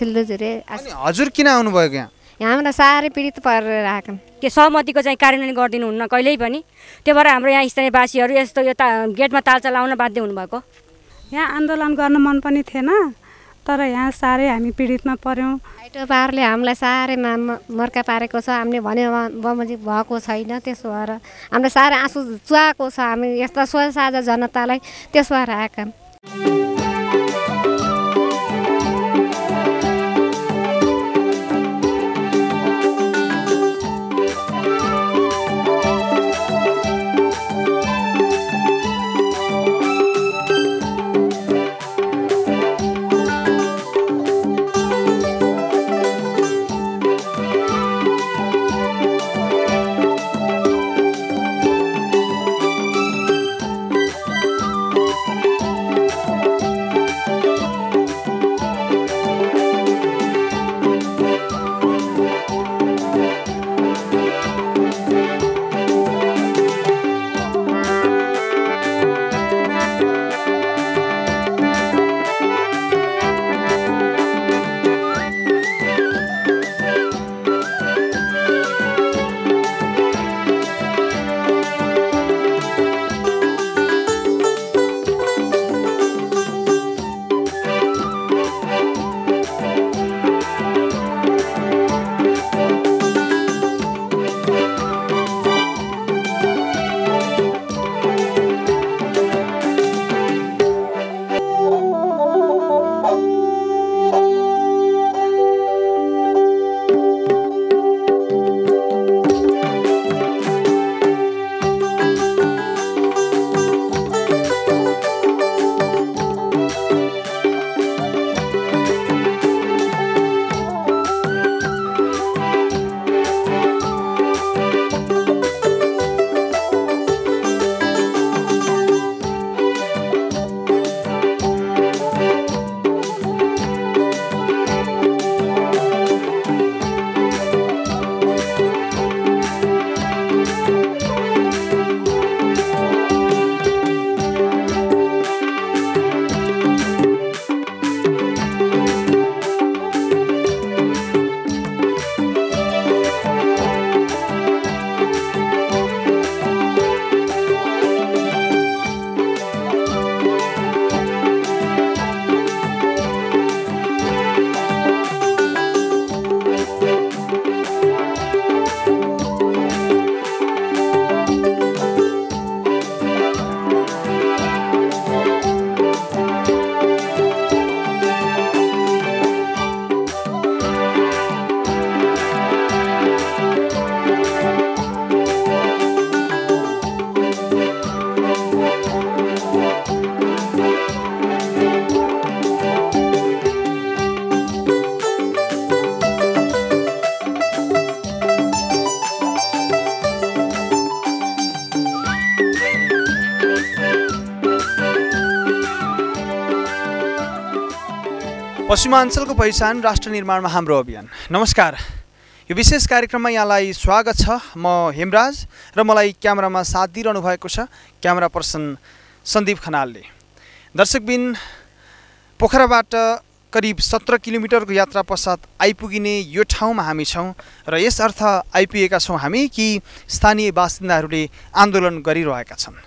सिल्दुजुरे हजुर किन आउनुभएको यहाँ यहाँ हामीलाई साह्रै पीडित परेर आएका के सहमतिको चाहिँ कार्यान्वयन हुन्न कहिल्यै पनि त्यो भएर हाम्रो यहाँ स्थानीयवासीहरू यस्तो यो ता गेटमा ताल चलाउन बाध्य हुनुभएको यहाँ आन्दोलन गर्न मन पनि थिएन तर यहाँ साह्रै हामी पीडितमा पऱ्यौँ हाइटो पारले हामीलाई साह्रै मर्का पारेको छ हामीले भने बमोजी भएको छैन त्यसो भएर हामीलाई साह्रै आँसु चुहाएको छ हामी यस्ता स्वसाझा जनतालाई त्यसो भएर आएका पश्चिमाञ्चलको पहिचान राष्ट्र निर्माणमा हाम्रो अभियान नमस्कार यो विशेष कार्यक्रममा यहाँलाई स्वागत छ म हेमराज र मलाई क्यामेरामा साथ दिइरहनु भएको छ क्यामेरा पर्सन सन्दीप खनालले दर्शकबिन पोखराबाट करिब सत्र किलोमिटरको यात्रा पश्चात आइपुगिने यो ठाउँमा हामी छौँ र यस अर्थ आइपुगेका छौँ हामी कि स्थानीय बासिन्दाहरूले आन्दोलन गरिरहेका छन्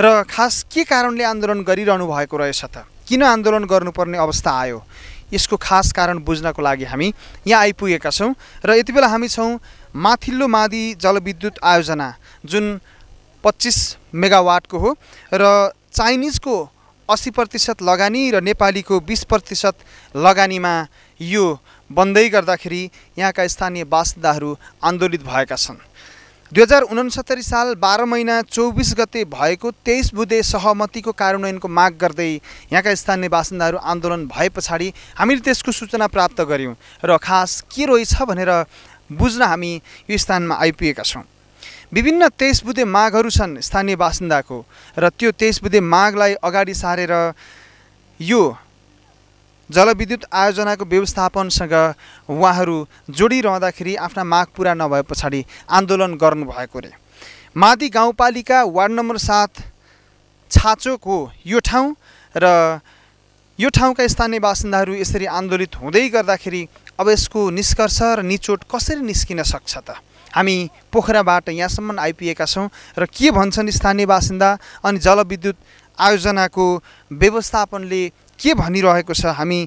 र खास के कारणले आन्दोलन गरिरहनु भएको रहेछ त किन आन्दोलन गर्नुपर्ने अवस्था आयो यसको खास कारण बुझ्नको लागि हामी यहाँ आइपुगेका छौँ र यति बेला हामी छौँ माथिल्लो मादी जलविद्युत आयोजना जुन पच्चिस मेगावाटको हो र चाइनिजको असी प्रतिशत लगानी र नेपालीको बिस प्रतिशत लगानीमा यो बन्दै गर्दाखेरि यहाँका स्थानीय बासिन्दाहरू आन्दोलित भएका छन् दुई हजार उनसत्तरी साल बाह्र महिना चौबिस गते भएको तेइस बुधे सहमतिको कार्यान्वयनको माग गर्दै यहाँका स्थानीय बासिन्दाहरू आन्दोलन भए पछाडि हामीले त्यसको सूचना प्राप्त गऱ्यौँ र खास के रहेछ भनेर बुझ्न हामी यो स्थानमा आइपुगेका छौँ विभिन्न तेइस बुधे मागहरू छन् स्थानीय बासिन्दाको र त्यो तेइस बुधे मागलाई अगाडि सारेर यो जलविद्युत आयोजनाको व्यवस्थापनसँग उहाँहरू जोडिरहँदाखेरि आफ्ना माग पुरा नभए पछाडि आन्दोलन गर्नुभएको रे मादी गाउँपालिका वार्ड नम्बर सात छाचोको यो ठाउँ र यो ठाउँका स्थानीय बासिन्दाहरू यसरी आन्दोलित हुँदै गर्दाखेरि अब यसको निष्कर्ष र निचोट कसरी निस्किन सक्छ त हामी पोखराबाट यहाँसम्म आइपुगेका छौँ र के भन्छन् स्थानीय बासिन्दा अनि जलविद्युत आयोजनाको व्यवस्थापनले के भनिरहेको छ हामी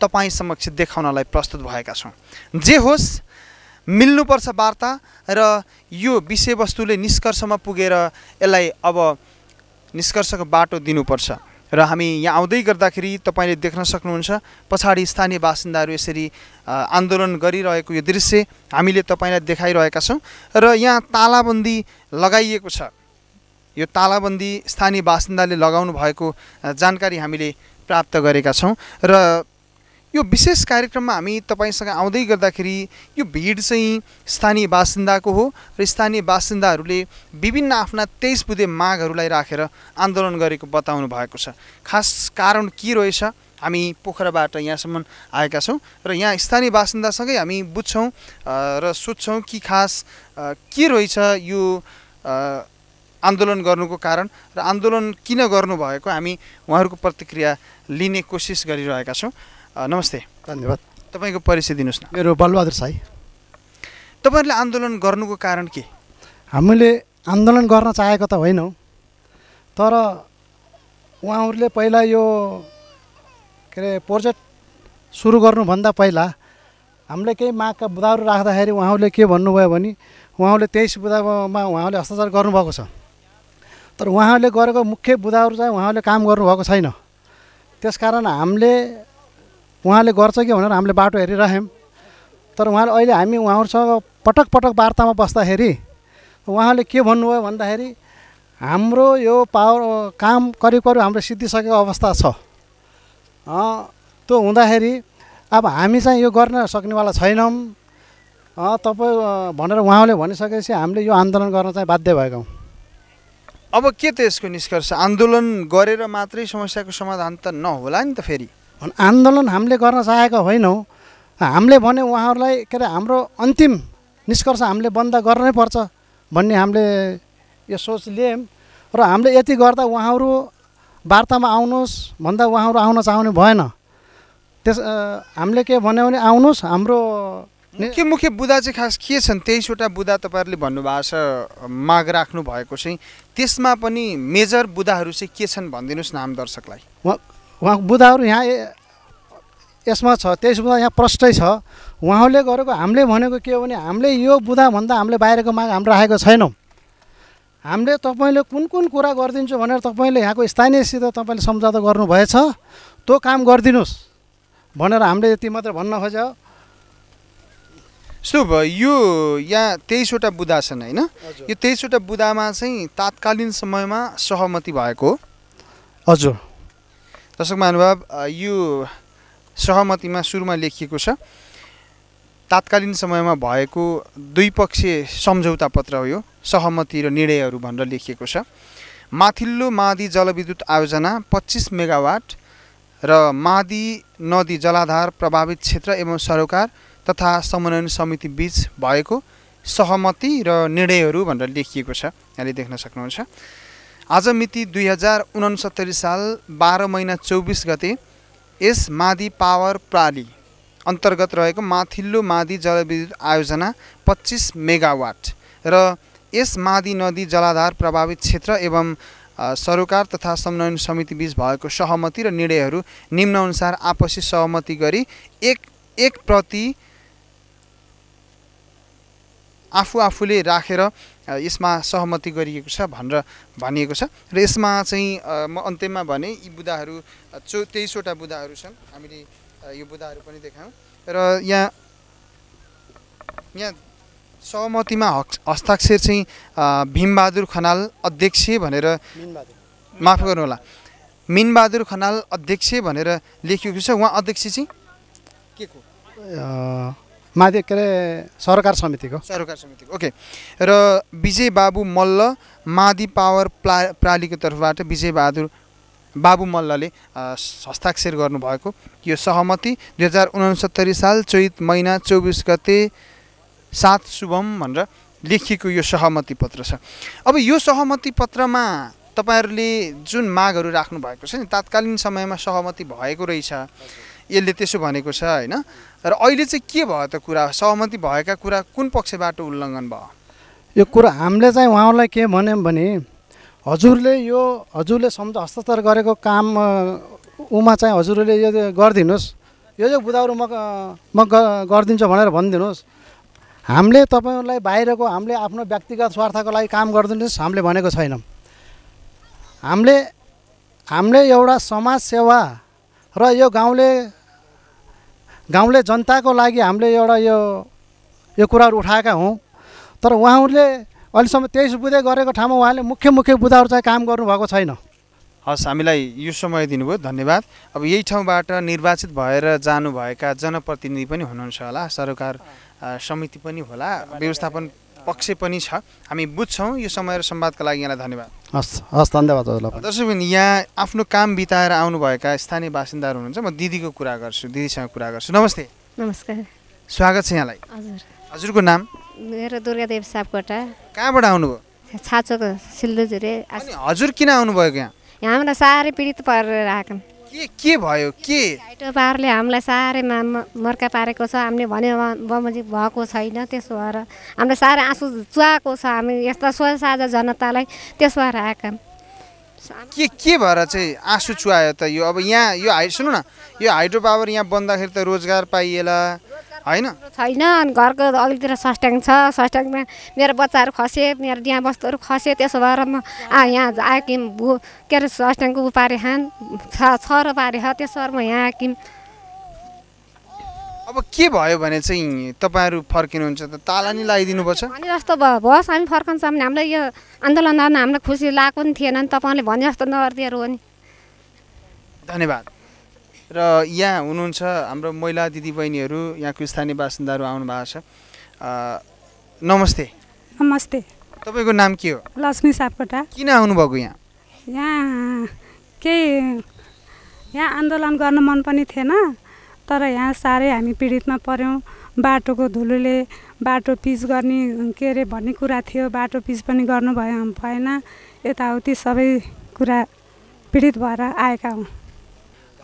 तपाईँ समक्ष देखाउनलाई प्रस्तुत भएका छौँ जे होस् मिल्नुपर्छ वार्ता र यो विषयवस्तुले निष्कर्षमा पुगेर यसलाई अब निष्कर्षको बाटो दिनुपर्छ र हामी यहाँ आउँदै गर्दाखेरि तपाईँले देख्न सक्नुहुन्छ पछाडि स्थानीय बासिन्दाहरू यसरी आन्दोलन गरिरहेको यो दृश्य हामीले तपाईँलाई देखाइरहेका छौँ र यहाँ तालाबन्दी लगाइएको छ यो तालाबन्दी स्थानीय बासिन्दाले लगाउनु भएको जानकारी हामीले प्राप्त गरेका छौँ र यो विशेष कार्यक्रममा हामी तपाईँसँग आउँदै गर्दाखेरि यो भिड चाहिँ स्थानीय बासिन्दाको हो र स्थानीय बासिन्दाहरूले विभिन्न आफ्ना तेइस बुधे मागहरूलाई राखेर आन्दोलन गरेको बताउनु भएको छ खास कारण के रहेछ हामी पोखराबाट यहाँसम्म आएका छौँ र यहाँ स्थानीय बासिन्दासँगै हामी बुझ्छौँ र सोध्छौँ कि खास के रहेछ यो आन्दोलन गर्नुको कारण र आन्दोलन किन गर्नुभएको हामी उहाँहरूको प्रतिक्रिया लिने कोसिस गरिरहेका छौँ नमस्ते धन्यवाद तपाईँको परिचय दिनुहोस् न मेरो बलबहादुर साई तपाईँहरूले आन्दोलन गर्नुको कारण के हामीले आन्दोलन गर्न चाहेको त होइनौँ तर उहाँहरूले पहिला यो के अरे प्रोजेक्ट सुरु गर्नुभन्दा पहिला हामीले केही मागका बुदाहरू राख्दाखेरि उहाँहरूले के भन्नुभयो भने उहाँहरूले तेइस बुदामा उहाँहरूले हस्ताक्षर गर्नुभएको छ तर उहाँहरूले गरेको मुख्य बुदाहरू चाहिँ उहाँहरूले काम गर्नुभएको छैन त्यस कारण हामीले उहाँले गर्छ कि भनेर हामीले बाटो हेरिरह्यौँ तर उहाँले अहिले हामी उहाँहरूसँग पटक पटक वार्तामा बस्दाखेरि उहाँले के भन्नुभयो भन्दाखेरि हाम्रो यो पावर काम करिब करिब हाम्रो सिद्धिसकेको अवस्था छ त्यो हुँदाखेरि अब हामी चाहिँ यो गर्न सक्नेवाला छैनौँ तपाईँ भनेर उहाँले भनिसकेपछि हामीले यो आन्दोलन गर्न चाहिँ बाध्य भएका हौँ अब के त यसको निष्कर्ष आन्दोलन गरेर मात्रै समस्याको समाधान त नहोला नि त फेरि आन्दोलन हामीले गर्न चाहेको होइनौँ हामीले भने उहाँहरूलाई के अरे हाम्रो अन्तिम निष्कर्ष हामीले बन्द गर्नै पर्छ भन्ने हामीले यो सोच लियौँ र हामीले यति गर्दा उहाँहरू वार्तामा आउनुहोस् भन्दा उहाँहरू आउन चाहनु भएन त्यस हामीले के भन्यो भने आउनुहोस् हाम्रो मुख्य मुख्य बुदा चाहिँ खास के छन् तेइसवटा बुदा तपाईँहरूले भन्नुभएको छ माग राख्नु भएको चाहिँ त्यसमा पनि मेजर बुदाहरू चाहिँ के छन् भनिदिनुहोस् न आम दर्शकलाई उहाँ बुदाहरू यहाँ यसमा छ तेइस बुदा यहाँ प्रष्टै छ उहाँहरूले गरेको हामीले भनेको के हो भने हामीले यो बुधाभन्दा हामीले बाहिरको माग हाम्रो राखेको छैनौँ हामीले तपाईँले कुन कुन कुरा गरिदिन्छु भनेर तपाईँले यहाँको स्थानीयसित तपाईँले सम्झौता गर्नुभएछ त्यो काम गरिदिनुहोस् भनेर हामीले यति मात्र भन्न खोज्यो भयो यो यहाँ तेइसवटा बुदा छन् होइन यो तेइसवटा बुदामा चाहिँ तात्कालीन समयमा सहमति भएको हजुर दर्शक महानुभाव यो सहमतिमा सुरुमा लेखिएको छ तात्कालीन समयमा भएको द्विपक्षीय सम्झौता पत्र हो यो सहमति र निर्णयहरू भनेर लेखिएको छ माथिल्लो मादी जलविद्युत आयोजना पच्चिस मेगावाट र मादी नदी जलाधार प्रभावित क्षेत्र एवं सरोकार तथा समन्वयन समिति बीच भएको सहमति र निर्णयहरू भनेर लेखिएको छ यहाँले देख्न सक्नुहुन्छ आज मिति दुई हजार उनसत्तरी साल बाह्र महिना चौबिस गते यस मादी पावर प्राली अन्तर्गत रहेको माथिल्लो मादी जलविद्युत आयोजना पच्चिस मेगावाट र यस मादी नदी जलाधार प्रभावित क्षेत्र एवं सरकार तथा समन्वयन बीच भएको सहमति र निर्णयहरू निम्नअनुसार आपसी सहमति गरी एक एक प्रति आफू आफूले राखेर यसमा सहमति गरिएको छ भनेर भनिएको छ र यसमा चाहिँ म अन्त्यमा भने यी बुदाहरू चौ तेइसवटा बुदाहरू छन् हामीले यो बुदाहरू पनि देखायौँ र यहाँ यहाँ सहमतिमा हस्ताक्षर चाहिँ भीमबहादुर खनाल अध्यक्ष भनेर माफ गर्नुहोला मिनबहादुर खनाल अध्यक्ष भनेर लेखिएको छ उहाँ अध्यक्ष चाहिँ के को माथि के अरे सरकार समितिको सरकार समितिको ओके र विजय बाबु मल्ल मादी पावर प्ला प्रालीको तर्फबाट विजय बहादुर बाबु मल्लले हस्ताक्षर गर्नुभएको यो सहमति दुई हजार साल चैत महिना चौबिस गते सात शुभम भनेर लेखिएको यो सहमति पत्र छ अब यो सहमति पत्रमा तपाईँहरूले जुन मागहरू राख्नु भएको छ नि तात्कालीन समयमा सहमति भएको रहेछ यसले त्यसो भनेको छ होइन र अहिले चाहिँ के भयो त कुरा सहमति भएका कुरा कुन पक्षबाट उल्लङ्घन भयो यो कुरा हामीले चाहिँ उहाँहरूलाई के भन्यौँ भने हजुरले यो हजुरले सम्झ हस्ताक्षर गरेको काम उमा चाहिँ हजुरले यो गरिदिनुहोस् यो चाहिँ बुधाउरो म म गरिदिन्छु भनेर भनिदिनुहोस् हामीले तपाईँलाई बाहिरको हामीले आफ्नो व्यक्तिगत स्वार्थको लागि काम गरिदिनुहोस् हामीले भनेको छैनौँ हामीले हामीले एउटा समाजसेवा र यो गाउँले गाउँले जनताको लागि हामीले एउटा यो यो कुराहरू उठाएका हौँ तर उहाँहरूले अहिलेसम्म तेइस बुधे गरेको ठाउँमा उहाँले मुख्य मुख्य बुदाहरू चाहिँ काम गर्नुभएको छैन हस् हामीलाई यो समय दिनुभयो धन्यवाद अब यही ठाउँबाट निर्वाचित भएर जानुभएका जनप्रतिनिधि पनि हुनुहुन्छ होला सरकार समिति पनि होला व्यवस्थापन पक्ष पनि छ हामी बुझ्छौँ यो समय र संवादका लागि यहाँलाई धन्यवाद हस् हस् धन्यवाद दर्शकबिन यहाँ आफ्नो काम बिताएर आउनुभएका स्थानीय बासिन्दाहरू हुनुहुन्छ म दिदीको कुरा गर्छु दिदीसँग कुरा गर्छु नमस्ते नमस्कार स्वागत छ यहाँलाई हजुर हजुरको नाम मेरो दुर्गादेव सापकोटा कहाँबाट आउनुभयो छाचोको सिल्दुजुरे हजुर किन आउनुभएको यहाँ यहाँ साह्रै पीडित परेर आएको के के भयो के पारले हामीलाई साह्रै मर्का पारेको छ हामीले भने बमोजी भएको छैन त्यसो भएर हामीलाई साह्रै आँसु चुहाएको छ हामी यस्ता साझा जनतालाई त्यसो भएर आएका के के भएर चाहिँ आँसु चुहायो त यो अब यहाँ यो हाइट सुन्नु न यो हाइड्रो पावर यहाँ बन्दाखेरि त रोजगार पाइएला होइन छैन अनि घरको अघिल्तिर सस्ट्याङ छ सस्ट्याङमा मेरो बच्चाहरू खसे मेरो डिहाँ बस्तुहरू खसे त्यसो भएर म आ यहाँ आयो भु के अरे सस्ट्याङको उ पारे खान छ छ र पारे छ त्यसो भएर म यहाँ आयो अब के भयो भने चाहिँ तपाईँहरू फर्किनुहुन्छ त ताला नै लगाइदिनुपर्छ भने जस्तो भयो बस हामी फर्कन्छ भने हामीलाई यो आन्दोलन गर्न हामीलाई खुसी लागेको पनि थिएन नि तपाईँले भने जस्तो नगरिदिएर हो नि धन्यवाद र यहाँ हुनुहुन्छ हाम्रो महिला दिदीबहिनीहरू यहाँको स्थानीय बासिन्दाहरू आउनु भएको छ नमस्ते नमस्ते तपाईँको नाम के हो लक्ष्मी सापकोटा किन आउनुभएको यहाँ यहाँ केही यहाँ आन्दोलन गर्न मन पनि थिएन तर यहाँ साह्रै हामी पीडितमा पऱ्यौँ बाटोको धुलोले बाटो पिच गर्ने के अरे भन्ने कुरा थियो बाटो पिच पनि गर्नु भएन यताउति सबै कुरा पीडित भएर आएका हौँ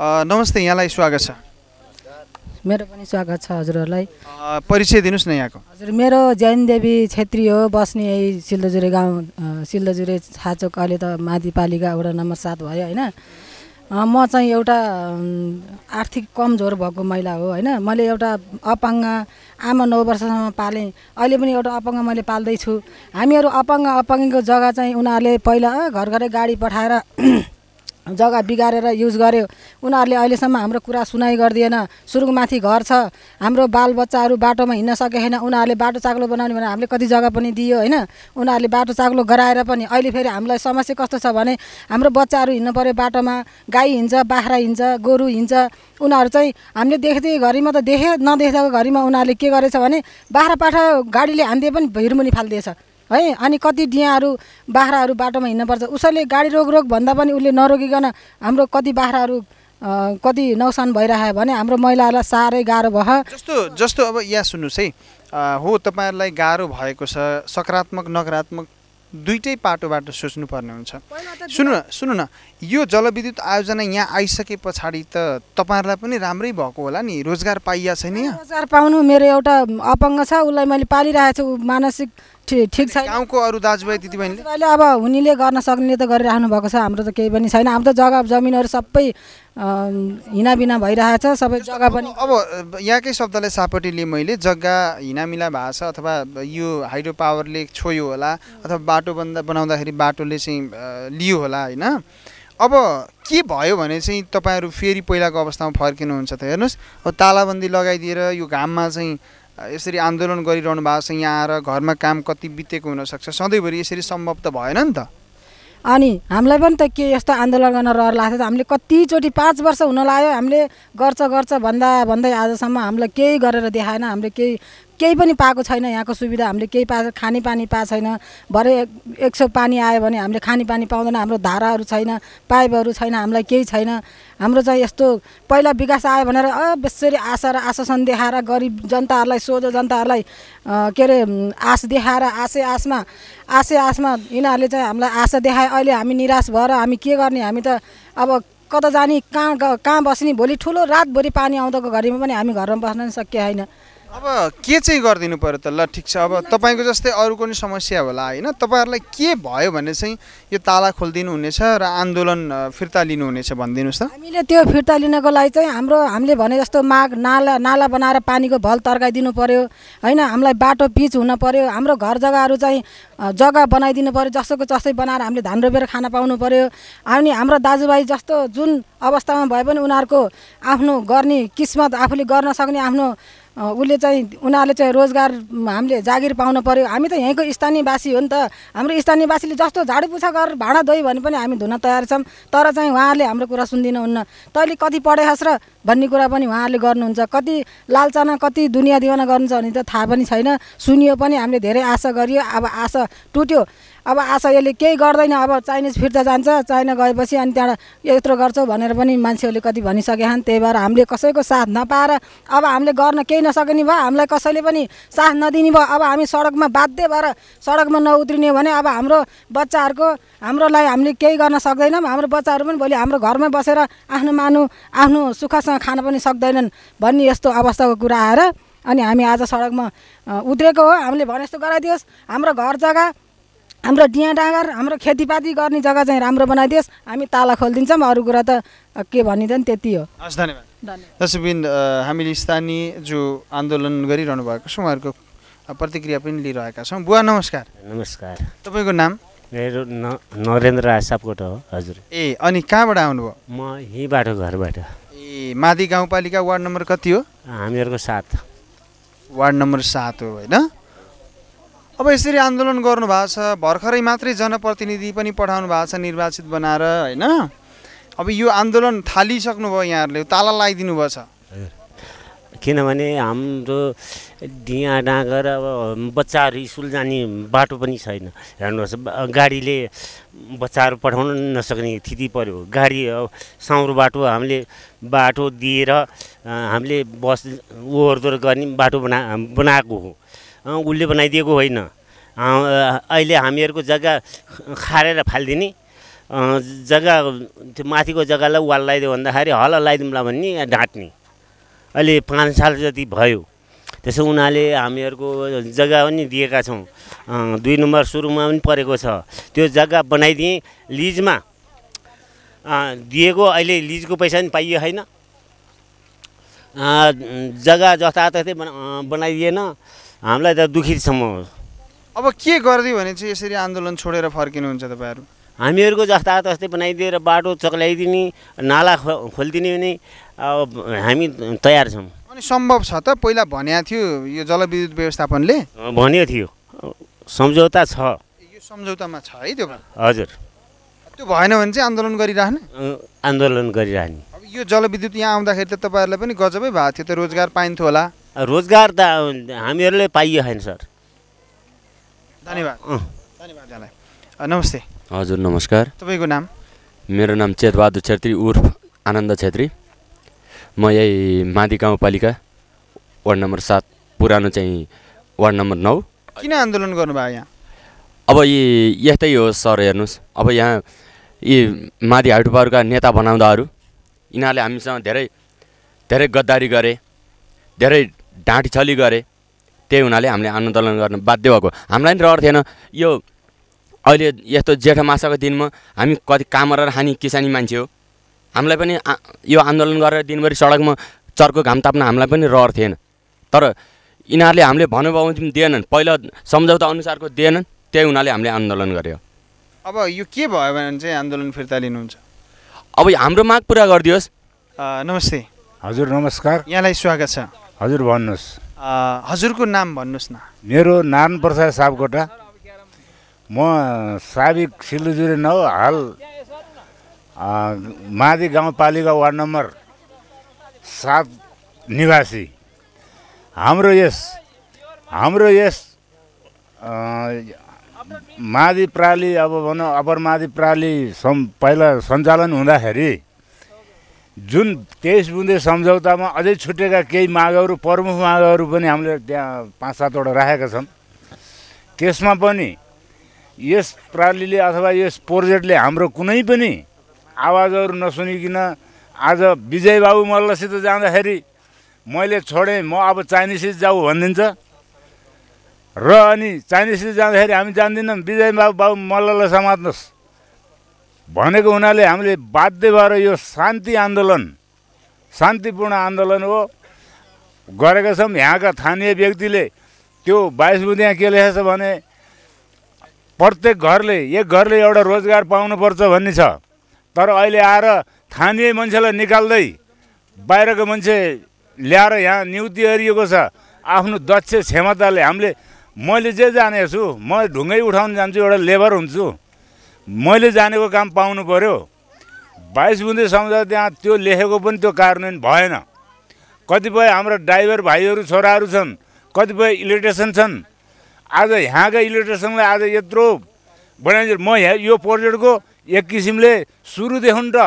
नमस्ते यहाँलाई स्वागत छ मेरो पनि स्वागत छ हजुरहरूलाई परिचय दिनुहोस् न यहाँको हजुर मेरो जैन देवी छेत्री हो बस्ने यही सिल्दोजुरे गाउँ सिल्दोजुरे छाचोक अहिले त माथिपालिका वडा नम्बर सात भयो होइन म चाहिँ एउटा आर्थिक कमजोर भएको महिला हो होइन मैले एउटा अपाङ्ग आमा नौ वर्षसम्म पालेँ अहिले पनि एउटा अपाङ्ग मैले पाल्दैछु हामीहरू अपाङ्ग अपाङ्गको जग्गा चाहिँ उनीहरूले पहिला घर घरै गाडी पठाएर जग्गा बिगारेर युज गर्यो उनीहरूले अहिलेसम्म हाम्रो कुरा सुनाइ गरिदिएन सुरुको माथि घर छ हाम्रो बालबच्चाहरू बाटोमा हिँड्न छैन उनीहरूले बाटो चाक्लो बनाउने भनेर हामीले कति जग्गा पनि दियो होइन उनीहरूले बाटो चाक्लो गराएर पनि अहिले फेरि हामीलाई समस्या कस्तो छ भने हाम्रो बच्चाहरू हिँड्नु पऱ्यो बाटोमा गाई हिँड्छ बाख्रा हिँड्छ गोरु हिँड्छ उनीहरू चाहिँ हामीले देख्दै घरिमा त देखे नदेख्दाको घरिमा उनीहरूले के गरेछ भने बाख्रा पाठा गाडीले हान्दिए पनि भिरमुनि फालिदिएछ है अनि कति डियाहरू बाख्राहरू बाटोमा हिँड्नुपर्छ उसैले गाडी रोग रोग भन्दा पनि उसले नरोकिकन हाम्रो कति बाख्राहरू कति नोक्सान भइरह्यो भने हाम्रो महिलाहरूलाई साह्रै गाह्रो भयो जस्तो जस्तो अब यहाँ सुन्नुहोस् है हो तपाईँहरूलाई गाह्रो भएको छ सकारात्मक नकारात्मक दुइटै पाटोबाट सोच्नुपर्ने हुन्छ सुन्नु न सुन्नु न यो जलविद्युत आयोजना यहाँ आइसके पछाडि त तपाईँहरूलाई पनि राम्रै भएको होला नि रोजगार पाइया छैन रोजगार पाउनु मेरो एउटा अपाङ्ग छ उसलाई मैले पालिरहेको छु मानसिक ठिक छ गाउँको अरू दाजुभाइ दिदीबहिनीले अहिले अब हुनेले गर्न सक्ने त गरिराख्नु भएको छ हाम्रो त केही पनि छैन हाम्रो त जग्गा जमिनहरू सबै हिनाबिना भइरहेको छ सबै जग्गा पनि अब यहाँकै शब्दलाई सापट्टि लिएँ मैले जग्गा हिनामिला भएको छ अथवा यो हाइड्रो पावरले छोयो होला अथवा बाटो बन्दा बनाउँदाखेरि बाटोले चाहिँ लियो होला होइन अब के भयो भने चाहिँ तपाईँहरू फेरि पहिलाको अवस्थामा फर्किनुहुन्छ त हेर्नुहोस् अब तालाबन्दी लगाइदिएर यो घाममा चाहिँ यसरी आन्दोलन गरिरहनु भएको छ यहाँ आएर घरमा काम कति बितेको हुनसक्छ सधैँभरि यसरी सम्भव त भएन नि त अनि हामीलाई पनि त के यस्तो आन्दोलन गर्न रहर लाग्थ्यो त हामीले कतिचोटि पाँच वर्ष हुन लाग्यो हामीले गर्छ गर्छ भन्दा भन्दै आजसम्म हामीलाई केही गरेर देखाएन हामीले केही केही पनि पाएको छैन यहाँको सुविधा हामीले केही पा खानेपानी पाएको छैन भरे एक सौ पानी आयो भने हामीले खानेपानी पाउँदैन हाम्रो धाराहरू छैन पाइपहरू छैन हामीलाई केही छैन हाम्रो चाहिँ यस्तो पहिला विकास आयो भनेर बेसरी आशा र आश्वासन देखाएर गरिब जनताहरूलाई सोझो जनताहरूलाई के अरे आश देखाएर आशे आशमा आशे आशमा यिनीहरूले चाहिँ हामीलाई आशा देखाए अहिले हामी निराश भएर हामी के गर्ने हामी त अब कता जाने कहाँ कहाँ बस्ने भोलि ठुलो रातभरि पानी आउँदाको घरिमा पनि हामी घरमा बस्न सकिए होइन अब के चाहिँ गरिदिनु पऱ्यो त ल ठिक छ अब तपाईँको जस्तै अरूको नि समस्या होला होइन तपाईँहरूलाई के भयो भने चाहिँ यो ताला खोलिदिनु हुनेछ र आन्दोलन फिर्ता लिनुहुनेछ भनिदिनुहोस् त हामीले त्यो फिर्ता लिनको लागि चाहिँ हाम्रो हामीले भने जस्तो माग नाला नाला बनाएर पानीको भल तर्काइदिनु पऱ्यो होइन हामीलाई बाटो पिच हुन पऱ्यो हाम्रो घर जग्गाहरू चाहिँ जग्गा बनाइदिनु पऱ्यो जसोको जस्तै बनाएर हामीले धान रोपेर खान पाउनु पऱ्यो अनि हाम्रो दाजुभाइ जस्तो जुन अवस्थामा भए पनि उनीहरूको आफ्नो गर्ने किस्मत आफूले गर्न सक्ने आफ्नो उसले चाहिँ उनीहरूले चाहिँ रोजगार हामीले जागिर पाउनु पऱ्यो हामी त यहीँको स्थानीयवासी हो नि त हाम्रो स्थानीयवासीले जस्तो झाडु पुछा गरेर भाँडा धोयो भने पनि हामी धुन तयार छौँ तर चाहिँ उहाँहरूले हाम्रो कुरा सुनिदिनुहुन्न तैँले कति पढेछस् र भन्ने कुरा पनि उहाँहरूले गर्नुहुन्छ कति लालचना कति दुनियाँ दिवाना गर्नुहुन्छ भने त थाहा पनि छैन सुनियो पनि हामीले धेरै आशा गरियो अब आशा टुट्यो अब आशा यसले केही गर्दैन अब चाइनिज फिर्ता जान्छ चाइना गएपछि अनि त्यहाँबाट यत्रो गर्छौ भनेर पनि मान्छेहरूले कति भनिसके छन् त्यही भएर हामीले कसैको साथ नपाएर अब हामीले गर्न केही नसकिने भयो हामीलाई कसैले पनि साथ नदिने भयो अब हामी सडकमा बाध्य भएर सडकमा नउत्रिने भने अब हाम्रो बच्चाहरूको हाम्रोलाई हामीले केही गर्न सक्दैनौँ हाम्रो बच्चाहरू पनि भोलि हाम्रो घरमै बसेर आफ्नो मानु आफ्नो सुखसँग खान पनि सक्दैनन् भन्ने यस्तो अवस्थाको कुरा आएर अनि हामी आज सडकमा उत्रेको हो हामीले भने जस्तो गराइदियोस् हाम्रो घर जग्गा हाम्रो डियाँ डाँगर हाम्रो खेतीपाती गर्ने जग्गा चाहिँ राम्रो बनाइदियोस् हामी ताला खोलिदिन्छौँ अरू कुरा त के भनिँदैन त्यति हो हस् धन्यवाद जसबिन हामीले स्थानीय जो आन्दोलन गरिरहनु भएको छ उहाँहरूको प्रतिक्रिया पनि लिइरहेका छौँ बुवा नमस्कार नमस्कार तपाईँको नाम मेरो न नरेन्द्र आसापकोट हो हजुर ए अनि कहाँबाट आउनुभयो म यहीँबाट घरबाट ए माथि गाउँपालिका वार्ड नम्बर कति हो हामीहरूको सात वार्ड नम्बर सात हो होइन अब यसरी आन्दोलन गर्नुभएको छ भर्खरै मात्रै जनप्रतिनिधि पनि पठाउनु भएको छ निर्वाचित बनाएर होइन अब यो आन्दोलन थालिसक्नुभयो यहाँहरूले ताला लगाइदिनु भएछ किनभने हाम्रो ढिया डाँगर अब बच्चाहरू स्कुल जाने बाटो पनि छैन हेर्नुहोस् गाडीले बच्चाहरू पठाउन नसक्ने स्थिति पऱ्यो गाडी साउरो बाटो हामीले बाटो दिएर हामीले बस ओहोरदोहोर गर्ने बाटो बना बनाएको हो उसले बनाइदिएको होइन अहिले हामीहरूको जग्गा खारेर फालिदिने जग्गा त्यो माथिको जग्गालाई वाल लगाइदियो भन्दाखेरि हल लगाइदिउँला भन्ने ढाँट्ने अहिले पाँच साल जति भयो त्यसो उनीहरूले हामीहरूको जग्गा पनि दिएका छौँ दुई नम्बर सुरुमा पनि परेको छ त्यो जग्गा बनाइदिए लिजमा दिएको अहिले लिजको पैसा पनि पाइयो होइन जग्गा जताततै बनाइदिएन हामीलाई त दुखितसम्म हो अब के गरिदियो भने चाहिँ यसरी आन्दोलन छोडेर फर्किनुहुन्छ तपाईँहरू हामीहरूको जस्ता जस्तै बनाइदिएर बाटो चक्ल्याइदिने नाला खो खोलिदिने भने अब हामी तयार छौँ अनि सम्भव छ त पहिला भनेको थियो यो जलविद्युत व्यवस्थापनले भनेको थियो सम्झौता छ यो सम्झौतामा छ है त्यो हजुर त्यो भएन भने चाहिँ आन्दोलन गरिराख्ने आन्दोलन गरिरहने अब यो जलविद्युत यहाँ आउँदाखेरि त तपाईँहरूलाई पनि गजबै भएको थियो त रोजगार पाइन्थ्यो होला रोजगार त हामीहरूले पाइयो होइन सर धन्यवाद धन्यवाद नमस्ते हजुर नमस्कार तपाईँको नाम मेरो नाम चेतबहादुर छेत्री उर्फ आनन्द छेत्री म यही माथि गाउँपालिका वार्ड नम्बर सात पुरानो चाहिँ वार्ड नम्बर नौ किन आन्दोलन गर्नुभयो यहाँ अब यी यस्तै हो सर हेर्नुहोस् अब यहाँ यी माथि हाटुपाहरूका नेता बनाउँदाहरू यिनीहरूले हामीसँग धेरै धेरै गद्दारी गरे धेरै छली गरे त्यही हुनाले हामीले आन्दोलन गर्न बाध्य भएको हामीलाई पनि रहर थिएन यो अहिले यस्तो जेठ मासाको दिनमा हामी कति काम र खाने किसानी मान्छे हो हामीलाई पनि यो आन्दोलन गरेर दिनभरि सडकमा चर्को घाम ताप्न हामीलाई पनि रहर थिएन तर यिनीहरूले हामीले भन्नुभयो भने दिएनन् पहिला सम्झौता अनुसारको दिएनन् त्यही हुनाले हामीले आन्दोलन गर्यो अब यो के भयो भने चाहिँ आन्दोलन फिर्ता लिनुहुन्छ अब हाम्रो माग पुरा गरिदियोस् नमस्ते हजुर नमस्कार यहाँलाई स्वागत छ हजुर भन्नुहोस् हजुरको नाम भन्नुहोस् न मेरो नारायण प्रसाद सापकोटा म साबिक सिलुजुरे नौ हाल मादी गाउँपालिका वार्ड नम्बर सात निवासी हाम्रो यस हाम्रो यस मादी प्राली अब भनौँ अपर मादी प्राली सम् पहिला सञ्चालन हुँदाखेरि जुन तेइस बुन्दे सम्झौतामा अझै छुटेका केही मागहरू प्रमुख मागहरू पनि हामीले त्यहाँ पाँच सातवटा राखेका छन् त्यसमा पनि यस प्रालीले अथवा यस प्रोजेक्टले हाम्रो कुनै पनि आवाजहरू नसुनिकन आज विजय बाबु मल्लसित जाँदाखेरि मैले छोडेँ म अब चाइनिजसित जाऊ भनिदिन्छ र अनि चाइनिसित जाँदाखेरि हामी जान्दैनौँ विजय बाबु बाबु मल्ललाई समात्नुहोस् भनेको हुनाले हामीले बाध्य भएर यो शान्ति आन्दोलन शान्तिपूर्ण आन्दोलन हो गरेका छौँ यहाँका स्थानीय व्यक्तिले त्यो बाइस बुधिया के लेखेको छ भने प्रत्येक घरले एक घरले एउटा रोजगार पाउनुपर्छ भन्ने छ तर अहिले आएर स्थानीय मान्छेलाई निकाल्दै बाहिरको मान्छे ल्याएर यहाँ नियुक्ति गरिएको छ आफ्नो दक्ष क्षमताले हामीले मैले जे जानेको छु म ढुङ्गै उठाउन जान्छु एउटा लेबर हुन्छु मैले जानेको काम पाउनु पऱ्यो बाइस बुन्दे त्यहाँ त्यो लेखेको पनि त्यो कार्यान्वयन भएन कतिपय हाम्रो ड्राइभर भाइहरू छोराहरू छन् कतिपय इलेक्ट्रिसियन छन् आज यहाँका इलेक्ट्रिसियनलाई आज यत्रो बनाइदिनु म यहाँ यो प्रोजेक्टको एक किसिमले सुरुदेखि र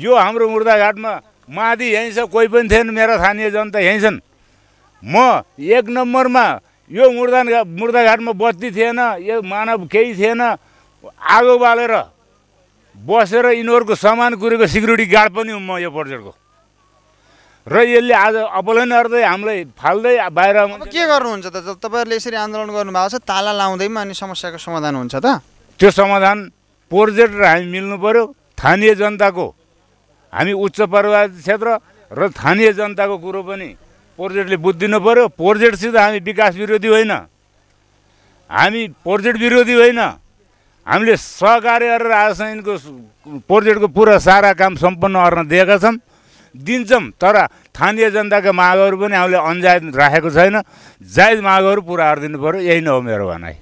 यो हाम्रो मुर्दाघाटमा माथि यहीँ छ कोही पनि थिएन मेरा स्थानीय जनता यहीँ छन् म एक नम्बरमा यो मुर्दा मुर्दाघाटमा बत्ती थिएन यो मानव केही थिएन आगो बालेर बसेर यिनीहरूको सामान कुरेको सिक्युरिटी गार्ड पनि हुँ म यो प्रोजेक्टको र यसले आज अपलन गर्दै हामीलाई फाल्दै बाहिर के गर्नुहुन्छ त तपाईँहरूले यसरी आन्दोलन गर्नुभएको छ ताला लाउँदैमा अनि समस्याको समाधान हुन्छ त त्यो समाधान प्रोजेक्ट र हामी मिल्नु पऱ्यो स्थानीय जनताको हामी उच्च पर्वत क्षेत्र र स्थानीय जनताको कुरो पनि प्रोजेक्टले बुझिदिनु पऱ्यो प्रोजेक्टसित हामी विकास विरोधी होइन हामी प्रोजेक्ट विरोधी होइन हामीले सहकार्य र आजसम्मको प्रोजेक्टको पुरा सारा काम सम्पन्न गर्न दिएका छौँ दिन्छौँ तर स्थानीय जनताका मागहरू पनि हामीले अन्जायज राखेको छैन जायज मागहरू पुरा गरिदिनु पऱ्यो यही नै हो मेरो भनाइ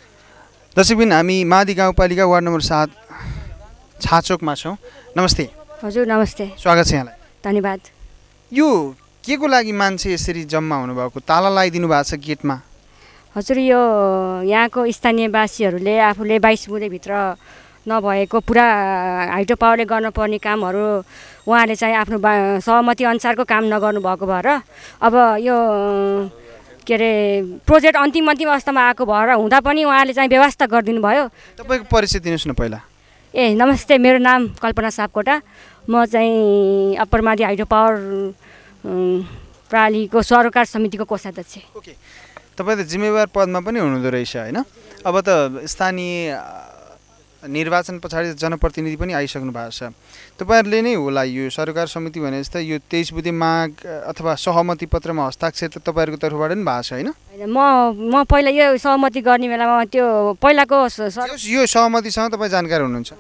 पनि हामी मादी गाउँपालिका वार्ड नम्बर सात छाचोकमा छौँ नमस्ते हजुर नमस्ते स्वागत छ यहाँलाई धन्यवाद यो के को लागि मान्छे यसरी जम्मा हुनुभएको ताला लगाइदिनु भएको छ गेटमा हजुर यो यहाँको स्थानीयवासीहरूले आफूले बाइस बुधेभित्र नभएको पुरा हाइड्रो पावरले गर्नुपर्ने कामहरू उहाँले चाहिँ आफ्नो सहमति अनुसारको काम नगर्नु भएको भएर अब यो के अरे प्रोजेक्ट अन्तिम अन्तिम अवस्थामा आएको भएर हुँदा पनि उहाँले चाहिँ व्यवस्था गरिदिनु भयो तपाईँको परिचय दिनुहोस् न पहिला ए नमस्ते मेरो नाम कल्पना सापकोटा म चाहिँ अप्पर मादी हाइड्रो पावर प्रणालीको सरकार समितिको कोषाध्यक्ष ओके तपाईँ त जिम्मेवार पदमा पनि हुनुहुँदो रहेछ होइन अब त स्थानीय निर्वाचन पछाडि जनप्रतिनिधि पनि आइसक्नु भएको छ तपाईँहरूले नै होला यो सरकार समिति भने जस्तै यो तेइस बुधे माग अथवा सहमति पत्रमा हस्ताक्षर त तपाईँहरूको तर्फबाट पनि भएको छ होइन म म पहिला यो सहमति गर्ने बेलामा त्यो पहिलाको यो सहमतिसँग तपाईँ जानकार हुनुहुन्छ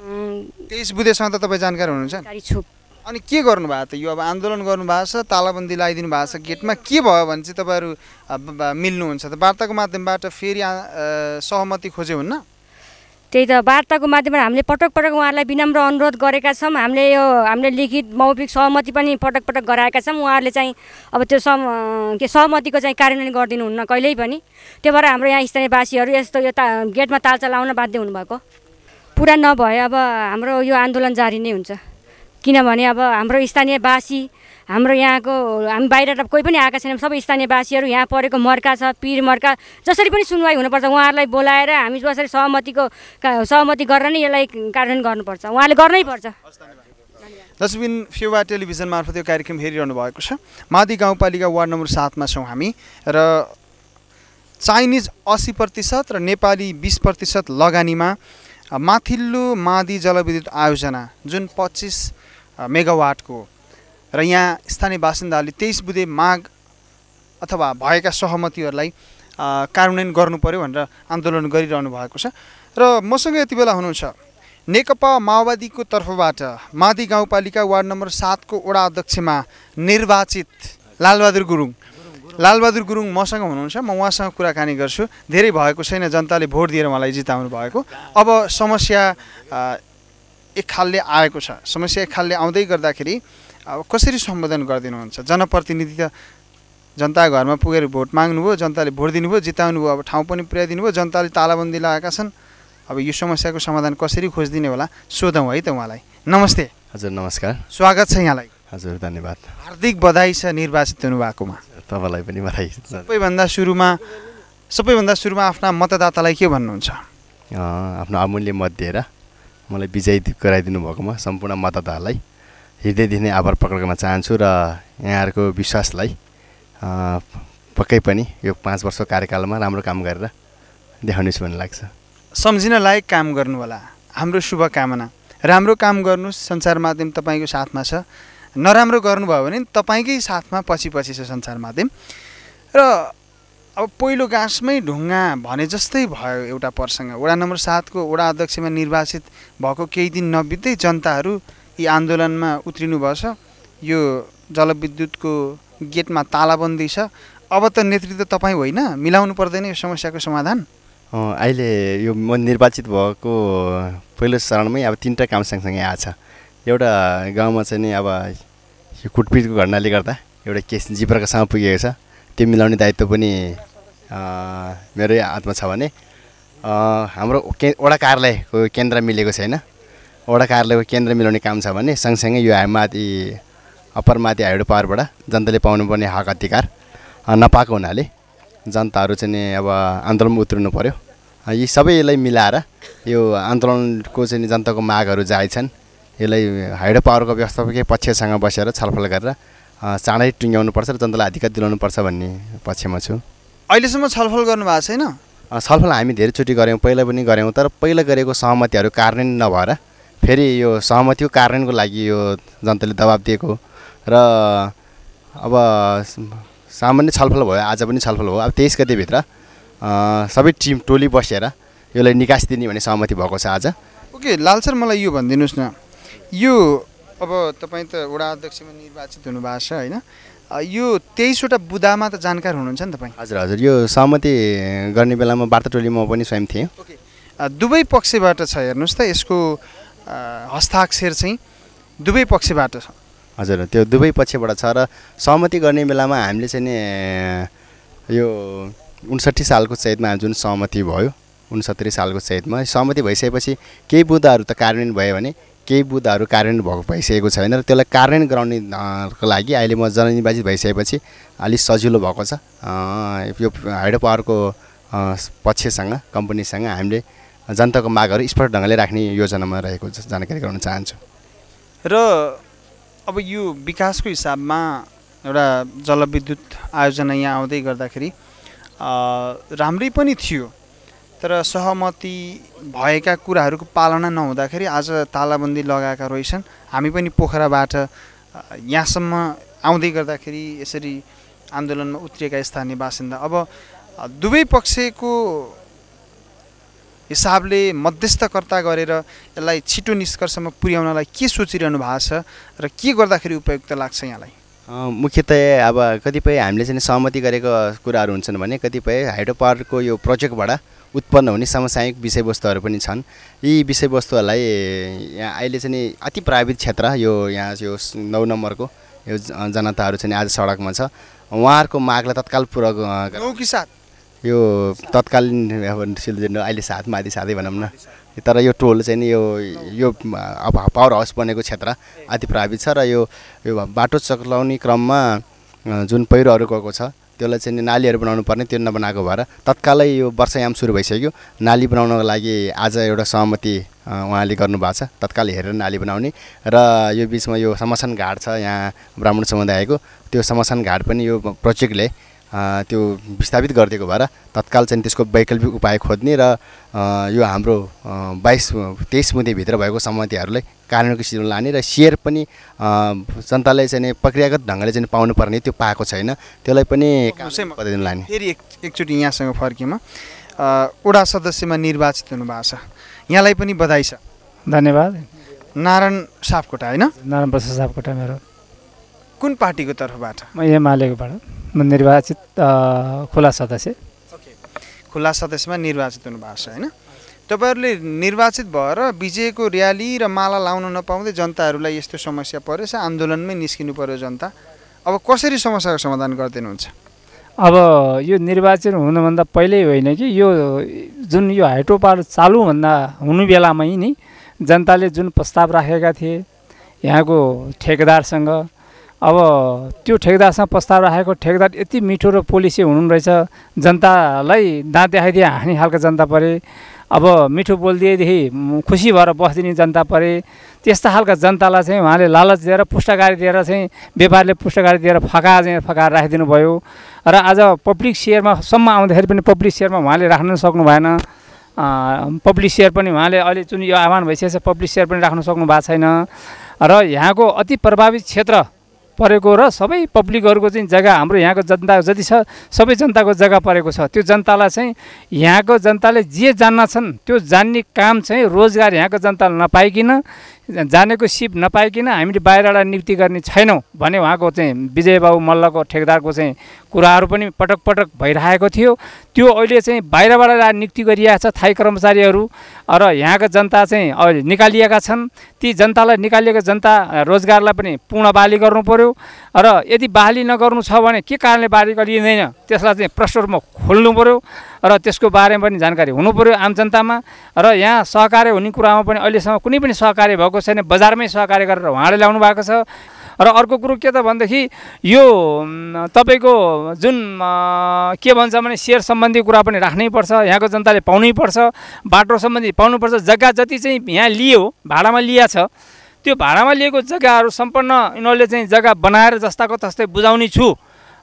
तेइस बुधेसँग त तपाईँ जानकार हुनुहुन्छ अनि के गर्नुभएको त यो अब आन्दोलन गर्नुभएको छ तालाबन्दी लगाइदिनु भएको छ गेटमा के भयो भने चाहिँ तपाईँहरू मिल्नुहुन्छ त वार्ताको माध्यमबाट फेरि सहमति खोजे हुन्न त्यही त वार्ताको माध्यमबाट हामीले पटक पटक उहाँहरूलाई विनम्र अनुरोध गरेका छौँ हामीले यो हामीले लिखित मौखिक सहमति पनि पटक पटक गराएका छौँ उहाँहरूले चाहिँ अब त्यो सम के सहमतिको चाहिँ कार्यान्वयन गरिदिनुहुन्न कहिल्यै पनि त्यो भएर हाम्रो यहाँ स्थानीयवासीहरू यस्तो यो गेटमा तालचा लाउन बाध्य हुनुभएको पुरा नभए अब हाम्रो यो आन्दोलन जारी नै हुन्छ किनभने अब हाम्रो स्थानीयवासी हाम्रो यहाँको हामी बाहिर कोही पनि आएका छैनौँ सबै स्थानीयवासीहरू यहाँ परेको मर्का छ पिर मर्का जसरी पनि सुनवाई हुनुपर्छ उहाँहरूलाई बोलाएर हामी जसरी सहमतिको सहमति गरेर नै यसलाई कार्यान्वयन गर्नुपर्छ उहाँले गर्नै पर्छ दसबिन फेवा टेलिभिजन मार्फत यो कार्यक्रम हेरिरहनु भएको छ मादी गाउँपालिका वार्ड नम्बर सातमा छौँ हामी र चाइनिज असी प्रतिशत र नेपाली बिस प्रतिशत लगानीमा माथिल्लो मादी जलविद्युत आयोजना जुन पच्चिस मेगावाटको र यहाँ स्थानीय बासिन्दाहरूले तेइस बुधे माग अथवा भएका सहमतिहरूलाई कार्यान्वयन गर्नु पऱ्यो भनेर आन्दोलन गरिरहनु भएको छ र मसँग यति बेला हुनुहुन्छ नेकपा माओवादीको तर्फबाट मादी गाउँपालिका वार्ड नम्बर सातको वडा अध्यक्षमा निर्वाचित लालबहादुर गुरुङ लालबहादुर गुरुङ मसँग हुनुहुन्छ म उहाँसँग कुराकानी गर्छु धेरै भएको छैन जनताले भोट दिएर उहाँलाई जिताउनु भएको अब समस्या एक खालले आएको छ समस्या एक खालले आउँदै गर्दाखेरि अब कसरी सम्बोधन गरिदिनुहुन्छ जनप्रतिनिधि त जनता घरमा पुगेर भोट माग्नुभयो जनताले भोट दिनुभयो जिताउनु भयो अब ठाउँ पनि पुर्याइदिनु भयो जनताले तालाबन्दी लगाएका छन् अब यो समस्याको समाधान कसरी खोजिदिने होला सोधौँ है त उहाँलाई नमस्ते हजुर नमस्कार स्वागत छ यहाँलाई हजुर धन्यवाद हार्दिक बधाई छ निर्वाचित हुनुभएकोमा तपाईँलाई पनि बधाई सबैभन्दा सुरुमा सबैभन्दा सुरुमा आफ्ना मतदातालाई के भन्नुहुन्छ आफ्नो अमूल्य मत दिएर मलाई विजयी गराइदिनु भएकोमा सम्पूर्ण मतदातालाई हृदयदेखि नै आभार प्रकट गर्न चाहन्छु र यहाँहरूको विश्वासलाई पक्कै पनि यो पाँच वर्षको कार्यकालमा राम्रो काम गरेर देखाउनेछु भन्ने लाग्छ सम्झिन लायक काम गर्नु होला हाम्रो शुभकामना राम्रो काम गर्नुहोस् सञ्चार माध्यम तपाईँको साथमा छ नराम्रो गर्नुभयो भने तपाईँकै साथमा पछि पछि छ सञ्चार माध्यम र अब पहिलो गाँसमै ढुङ्गा भने जस्तै भयो एउटा प्रसङ्ग वडा नम्बर सातको वडा अध्यक्षमा निर्वाचित भएको केही दिन नबित्दै जनताहरू यी आन्दोलनमा उत्रिनुभएछ यो जलविद्युतको गेटमा तालाबन्दी छ अब त नेतृत्व तपाईँ होइन मिलाउनु पर्दैन यो समस्याको समाधान अहिले यो म निर्वाचित भएको पहिलो चरणमै अब तिनवटा काम सँगसँगै आएछ एउटा गाउँमा चाहिँ नि अब यो कुटपिटको घटनाले गर्दा एउटा केस जिब्राकोसँग पुगेको छ त्यो मिलाउने दायित्व पनि मेरै हातमा छ भने हाम्रो के वडा कार्यालयको केन्द्र मिलेको छैन वडा कार्यालयको केन्द्र मिलाउने काम छ भने सँगसँगै यो माथि अप्पर माथि पावरबाट जनताले पाउनुपर्ने हक अधिकार नपाएको हुनाले जनताहरू चाहिँ अब आन्दोलनमा उत्रिनु पऱ्यो यी सबैलाई मिलाएर यो आन्दोलनको चाहिँ जनताको मागहरू जाय छन् यसलाई हाइड पावरको व्यवस्थापकीय पक्षसँग बसेर छलफल गरेर चाँडै टुङ्ग्याउनुपर्छ र जनतालाई अधिकार दिलाउनुपर्छ भन्ने पक्षमा छु अहिलेसम्म छलफल गर्नुभएको छैन छलफल हामी धेरैचोटि गऱ्यौँ पहिला पनि गऱ्यौँ तर पहिला गरेको सहमतिहरू कारण नभएर फेरि यो सहमतिको कारणको लागि यो जनताले दबाब दिएको र अब सामान्य छलफल भयो आज पनि छलफल भयो अब तेइस गतिभित्र सबै टिम टोली बसेर यसलाई निकास दिने भन्ने सहमति भएको छ आज ओके लाल सर मलाई यो भनिदिनुहोस् न यो अब तपाईँ त वडा अध्यक्षमा निर्वाचित हुनुभएको छ होइन यो तेइसवटा बुदामा त जानकार हुनुहुन्छ नि तपाईँ हजुर हजुर यो सहमति गर्ने बेलामा वार्ता टोलीमा पनि स्वयं थिएँ ओके दुवै पक्षबाट छ हेर्नुहोस् त यसको हस्ताक्षर चाहिँ दुवै पक्षबाट छ हजुर त्यो दुवै पक्षबाट छ र सहमति गर्ने बेलामा हामीले चाहिँ नि यो उन्सठी सालको चैतमा जुन सहमति भयो उन्सत्तरी सालको चैतमा सहमति भइसकेपछि केही बुद्धहरू त कार्यान्वयन भयो भने केही बुद्धहरू कार्यान्वयन भएको भइसकेको छैन र त्यसलाई कार्यान्वयन गराउनेको लागि अहिले म जननिर्वाचित भइसकेपछि अलिक सजिलो भएको छ यो हाइड्रो पावरको पक्षसँग कम्पनीसँग हामीले जनताको मागहरू स्पष्ट ढङ्गले राख्ने योजनामा रहेको जानकारी गराउन चाहन्छु र अब यो विकासको हिसाबमा एउटा जलविद्युत आयोजना यहाँ आउँदै गर्दाखेरि राम्रै पनि थियो तर सहमति भएका कुराहरूको पालना नहुँदाखेरि आज तालाबन्दी लगाएका रहेछन् हामी पनि पोखराबाट यहाँसम्म आउँदै गर्दाखेरि यसरी आन्दोलनमा उत्रिएका स्थानीय बासिन्दा अब दुवै पक्षको हिसाबले मध्यस्थकर्ता गरेर यसलाई छिटो निष्कर्षमा पुर्याउनलाई के सोचिरहनु भएको छ र के गर्दाखेरि उपयुक्त लाग्छ यहाँलाई मुख्यतया अब कतिपय हामीले चाहिँ सहमति गरेको कुराहरू हुन्छन् भने कतिपय हाइड्रो पावरको यो प्रोजेक्टबाट उत्पन्न हुने समसामयिक विषयवस्तुहरू पनि छन् यी विषयवस्तुहरूलाई यहाँ अहिले चाहिँ अति प्रभावित क्षेत्र यो यहाँ यो नौ नम्बरको यो जनताहरू चाहिँ आज सडकमा छ उहाँहरूको मागलाई तत्काल पुरा साथ यो तत्कालीन अब सिलगढी अहिले साथ माथि साथै भनौँ न तर यो टोल चाहिँ नि यो यो अब पावर हाउस बनेको क्षेत्र अति प्रभावित छ र यो बाटो चक्लाउने क्रममा जुन पहिरोहरू गएको छ त्यसलाई चाहिँ नालीहरू बनाउनु पर्ने त्यो नबनाएको भएर तत्कालै यो वर्षायाम सुरु भइसक्यो नाली बनाउनको लागि आज एउटा सहमति उहाँले गर्नुभएको छ तत्काल हेरेर नाली बनाउने र यो बिचमा यो समसन घाट छ यहाँ ब्राह्मण समुदायको त्यो समसन घाट पनि यो प्रोजेक्टले त्यो विस्थापित गरिदिएको भएर तत्काल चाहिँ त्यसको वैकल्पिक उपाय खोज्ने र यो हाम्रो बाइस तेइस मुदेभित्र भएको सम्मतिहरूलाई कानुनको सिजनमा लाने र सेयर पनि जनतालाई चाहिँ प्रक्रियागत ढङ्गले चाहिँ पाउनुपर्ने त्यो पाएको छैन त्यसलाई पनि लाने फेरि एक एकचोटि यहाँसँग फर्किएमा ओडा सदस्यमा निर्वाचित हुनुभएको छ यहाँलाई पनि बधाई छ धन्यवाद नारायण सापकोटा होइन नारायण प्रसाद सापकोटा मेरो कुन पार्टीको तर्फबाट म एमालेकोबाट म निर्वाचित खुला सदस्य खुला सदस्यमा निर्वाचित हुनुभएको छ होइन तपाईँहरूले निर्वाचित भएर विजयको र्याली र माला लाउन नपाउँदै जनताहरूलाई यस्तो समस्या परेछ आन्दोलनमै निस्किनु पऱ्यो जनता अब कसरी समस्याको समाधान गरिदिनुहुन्छ अब यो निर्वाचन हुनुभन्दा पहिल्यै होइन कि यो जुन यो हाइड्रोपावर चालुभन्दा हुनु बेलामै नि जनताले जुन प्रस्ताव राखेका थिए यहाँको ठेकेदारसँग अब त्यो ठेकदारसँग प्रस्ताव राखेको ठेकदार यति मिठो र पोलिसी हुनु रहेछ जनतालाई दाँत देखाइदिए हानी खालको जनता परे अब मिठो बोलिदिएदेखि खुसी भएर बसिदिने जनता परे त्यस्ता खालका जनतालाई चाहिँ उहाँले लालच दिएर पुष्टकारी दिएर चाहिँ व्यापारले पुष्टकारी दिएर फका चाहिँ फकाएर राखिदिनु भयो र आज पब्लिक सेयरमा सम्म आउँदाखेरि पनि पब्लिक सेयरमा उहाँले राख्न सक्नु भएन पब्लिक सेयर पनि उहाँले अहिले जुन यो आह्वान भइसकेको छ पब्लिक सेयर पनि राख्न सक्नु भएको छैन र यहाँको अति प्रभावित क्षेत्र परेको र सबै पब्लिकहरूको चाहिँ जग्गा हाम्रो यहाँको जनता जति छ सबै जनताको जग्गा परेको छ त्यो जनतालाई चाहिँ यहाँको जनताले जे जान्न छन् त्यो जान्ने काम चाहिँ रोजगार यहाँको जनताले नपाइकन जानेको सिप नपाइकन हामीले बाहिरबाट नियुक्ति गर्ने छैनौँ भने उहाँको चाहिँ विजयबाबु मल्लको ठेकदारको चाहिँ कुराहरू पनि पटक पटक भइरहेको थियो त्यो अहिले चाहिँ बाहिरबाट नियुक्ति गरिरहेको छ थाई कर्मचारीहरू र यहाँका जनता चाहिँ अहिले निकालिएका छन् ती जनतालाई निकालिएको जनता रोजगारलाई पनि पूर्ण बाली गर्नु पऱ्यो र यदि बाली नगर्नु छ भने के कारणले बाली गरिँदैन त्यसलाई चाहिँ प्रश्न रूपमा खोल्नु पऱ्यो र त्यसको बारेमा पनि जानकारी हुनुपऱ्यो आम जनतामा र यहाँ सहकार्य हुने कुरामा पनि अहिलेसम्म कुनै पनि सहकार्य भएको छैन बजारमै सहकार्य गरेर उहाँले ल्याउनु भएको छ र अर्को कुरो के त भनेदेखि यो तपाईँको जुन के भन्छ भने सेयर सम्बन्धी कुरा पनि राख्नै पर्छ यहाँको जनताले पाउनै पर्छ बाटो सम्बन्धी पाउनुपर्छ जग्गा जति चाहिँ यहाँ लियो भाडामा लिया छ त्यो भाडामा लिएको जग्गाहरू सम्पन्न यिनीहरूले चाहिँ जग्गा बनाएर जस्ताको तस्तै बुझाउने छु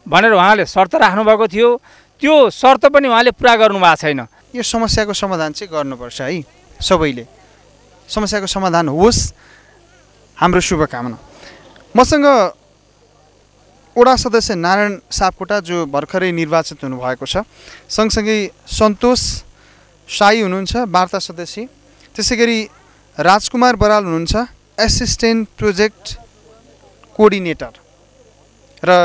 भनेर उहाँले शर्त राख्नुभएको थियो त्यो शर्त पनि उहाँले पुरा गर्नुभएको छैन यो समस्याको समाधान चाहिँ गर्नुपर्छ है सबैले समस्याको समाधान होस् हाम्रो शुभकामना मसँग वडा सदस्य नारायण सापकोटा जो भर्खरै निर्वाचित हुनुभएको छ सँगसँगै सन्तोष साई हुनुहुन्छ वार्ता सदस्य त्यसै गरी राजकुमार बराल हुनुहुन्छ एसिस्टेन्ट प्रोजेक्ट कोअर्डिनेटर र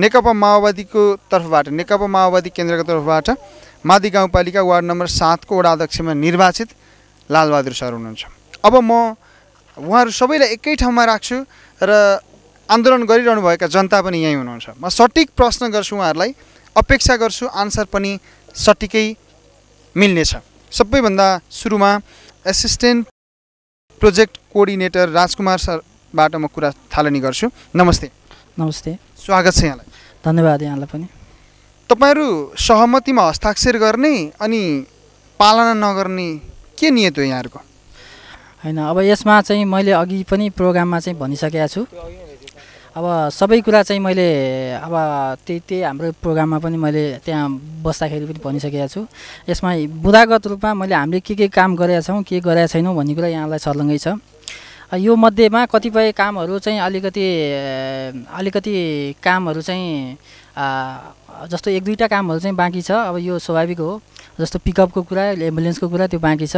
नेकपा माओवादीको तर्फबाट नेकपा माओवादी केन्द्रको तर्फबाट मादी गाउँपालिका वार्ड नम्बर सातको वडा अध्यक्षमा निर्वाचित लालबहादुर सर हुनुहुन्छ अब म उहाँहरू सबैलाई एकै ठाउँमा राख्छु र आन्दोलन गरिरहनुभएका जनता पनि यहीँ हुनुहुन्छ म सठिक प्रश्न गर्छु उहाँहरूलाई अपेक्षा गर्छु आन्सर पनि सठिकै मिल्नेछ सबैभन्दा सुरुमा एसिस्टेन्ट प्रोजेक्ट कोअर्डिनेटर राजकुमार सरबाट म कुरा थालनी गर्छु नमस्ते नमस्ते स्वागत छ यहाँलाई धन्यवाद यहाँलाई पनि तपाईँहरू सहमतिमा हस्ताक्षर गर्ने अनि पालना नगर्ने के नियत हो यहाँहरूको होइन अब यसमा चाहिँ मैले अघि पनि प्रोग्राममा चाहिँ भनिसकेको छु अब सबै कुरा चाहिँ मैले अब त्यही त्यही हाम्रो प्रोग्राममा पनि मैले त्यहाँ बस्दाखेरि पनि भनिसकेको छु यसमा बुदागत रूपमा मैले हामीले के के काम गरेका छौँ के गरेका छैनौँ भन्ने कुरा यहाँलाई सर्लङ्गै छ यो मध्येमा कतिपय कामहरू चाहिँ अलिकति अलिकति कामहरू चाहिँ जस्तो एक दुईवटा कामहरू चाहिँ बाँकी छ अब यो स्वाभाविक हो जस्तो पिकअपको कुरा एम्बुलेन्सको कुरा त्यो बाँकी छ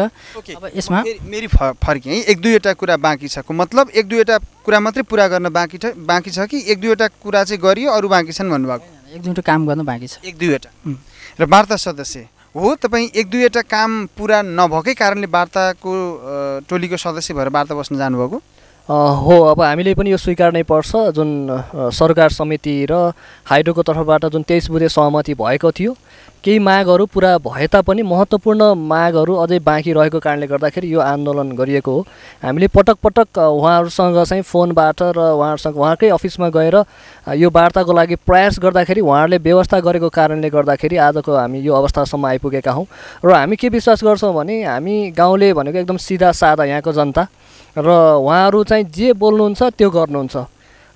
अब यसमा मेरी फर्के है एक दुईवटा कुरा बाँकी छ मतलब एक दुईवटा कुरा मात्रै पुरा गर्न बाँकी छ बाँकी छ कि एक दुईवटा कुरा चाहिँ गरियो अरू बाँकी छन् भन्नुभएको एक दुईवटा काम गर्नु बाँकी छ एक दुईवटा र वार्ता सदस्य हो तपाईँ एक दुईवटा काम पुरा नभएकै कारणले वार्ताको टोलीको सदस्य भएर वार्ता बस्न जानुभएको हो अब हामीले पनि यो स्वीकार पर्छ जुन सरकार समिति र हाइड्रोको तर्फबाट जुन तेइस बुधे सहमति भएको थियो केही मागहरू पुरा भए तापनि महत्त्वपूर्ण मागहरू अझै बाँकी रहेको कारणले गर्दाखेरि यो आन्दोलन गरिएको हो हामीले पटक पटक उहाँहरूसँग चाहिँ फोनबाट र उहाँहरूसँग उहाँकै अफिसमा गएर यो वार्ताको लागि प्रयास गर्दाखेरि उहाँहरूले व्यवस्था गरेको कारणले गर्दाखेरि आजको हामी यो अवस्थासम्म आइपुगेका हौँ र हामी के विश्वास गर्छौँ भने हामी गाउँले भनेको एकदम सिधा सादा यहाँको जनता र उहाँहरू चाहिँ जे बोल्नुहुन्छ त्यो गर्नुहुन्छ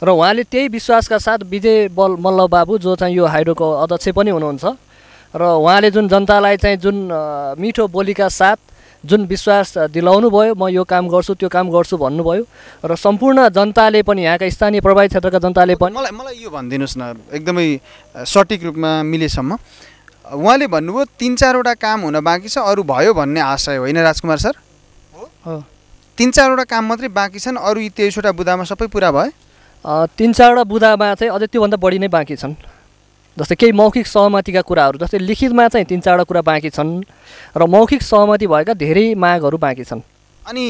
र उहाँले त्यही विश्वासका साथ विजय बल मल्ल बाबु जो चाहिँ यो हाइड्रोको अध्यक्ष पनि हुनुहुन्छ र उहाँले जुन जनतालाई चाहिँ जुन मिठो बोलीका साथ जुन विश्वास दिलाउनु भयो म यो काम गर्छु त्यो काम गर्छु भन्नुभयो र सम्पूर्ण जनताले पनि यहाँका स्थानीय प्रभावित क्षेत्रका जनताले पनि मलाई मलाई यो भनिदिनुहोस् न एकदमै सठिक रूपमा मिलेसम्म उहाँले भन्नुभयो तिन चारवटा काम हुन बाँकी छ अरू भयो भन्ने आशय होइन राजकुमार सर हो तिन चारवटा काम मात्रै बाँकी छन् अरू यी तेइसवटा बुदामा सबै पुरा भयो तिन चारवटा बुदामा चाहिँ अझै त्योभन्दा बढी नै बाँकी छन् जस्तै केही मौखिक सहमतिका कुराहरू जस्तै लिखितमा चाहिँ तिन चारवटा कुरा बाँकी छन् र मौखिक सहमति भएका धेरै मागहरू बाँकी छन् अनि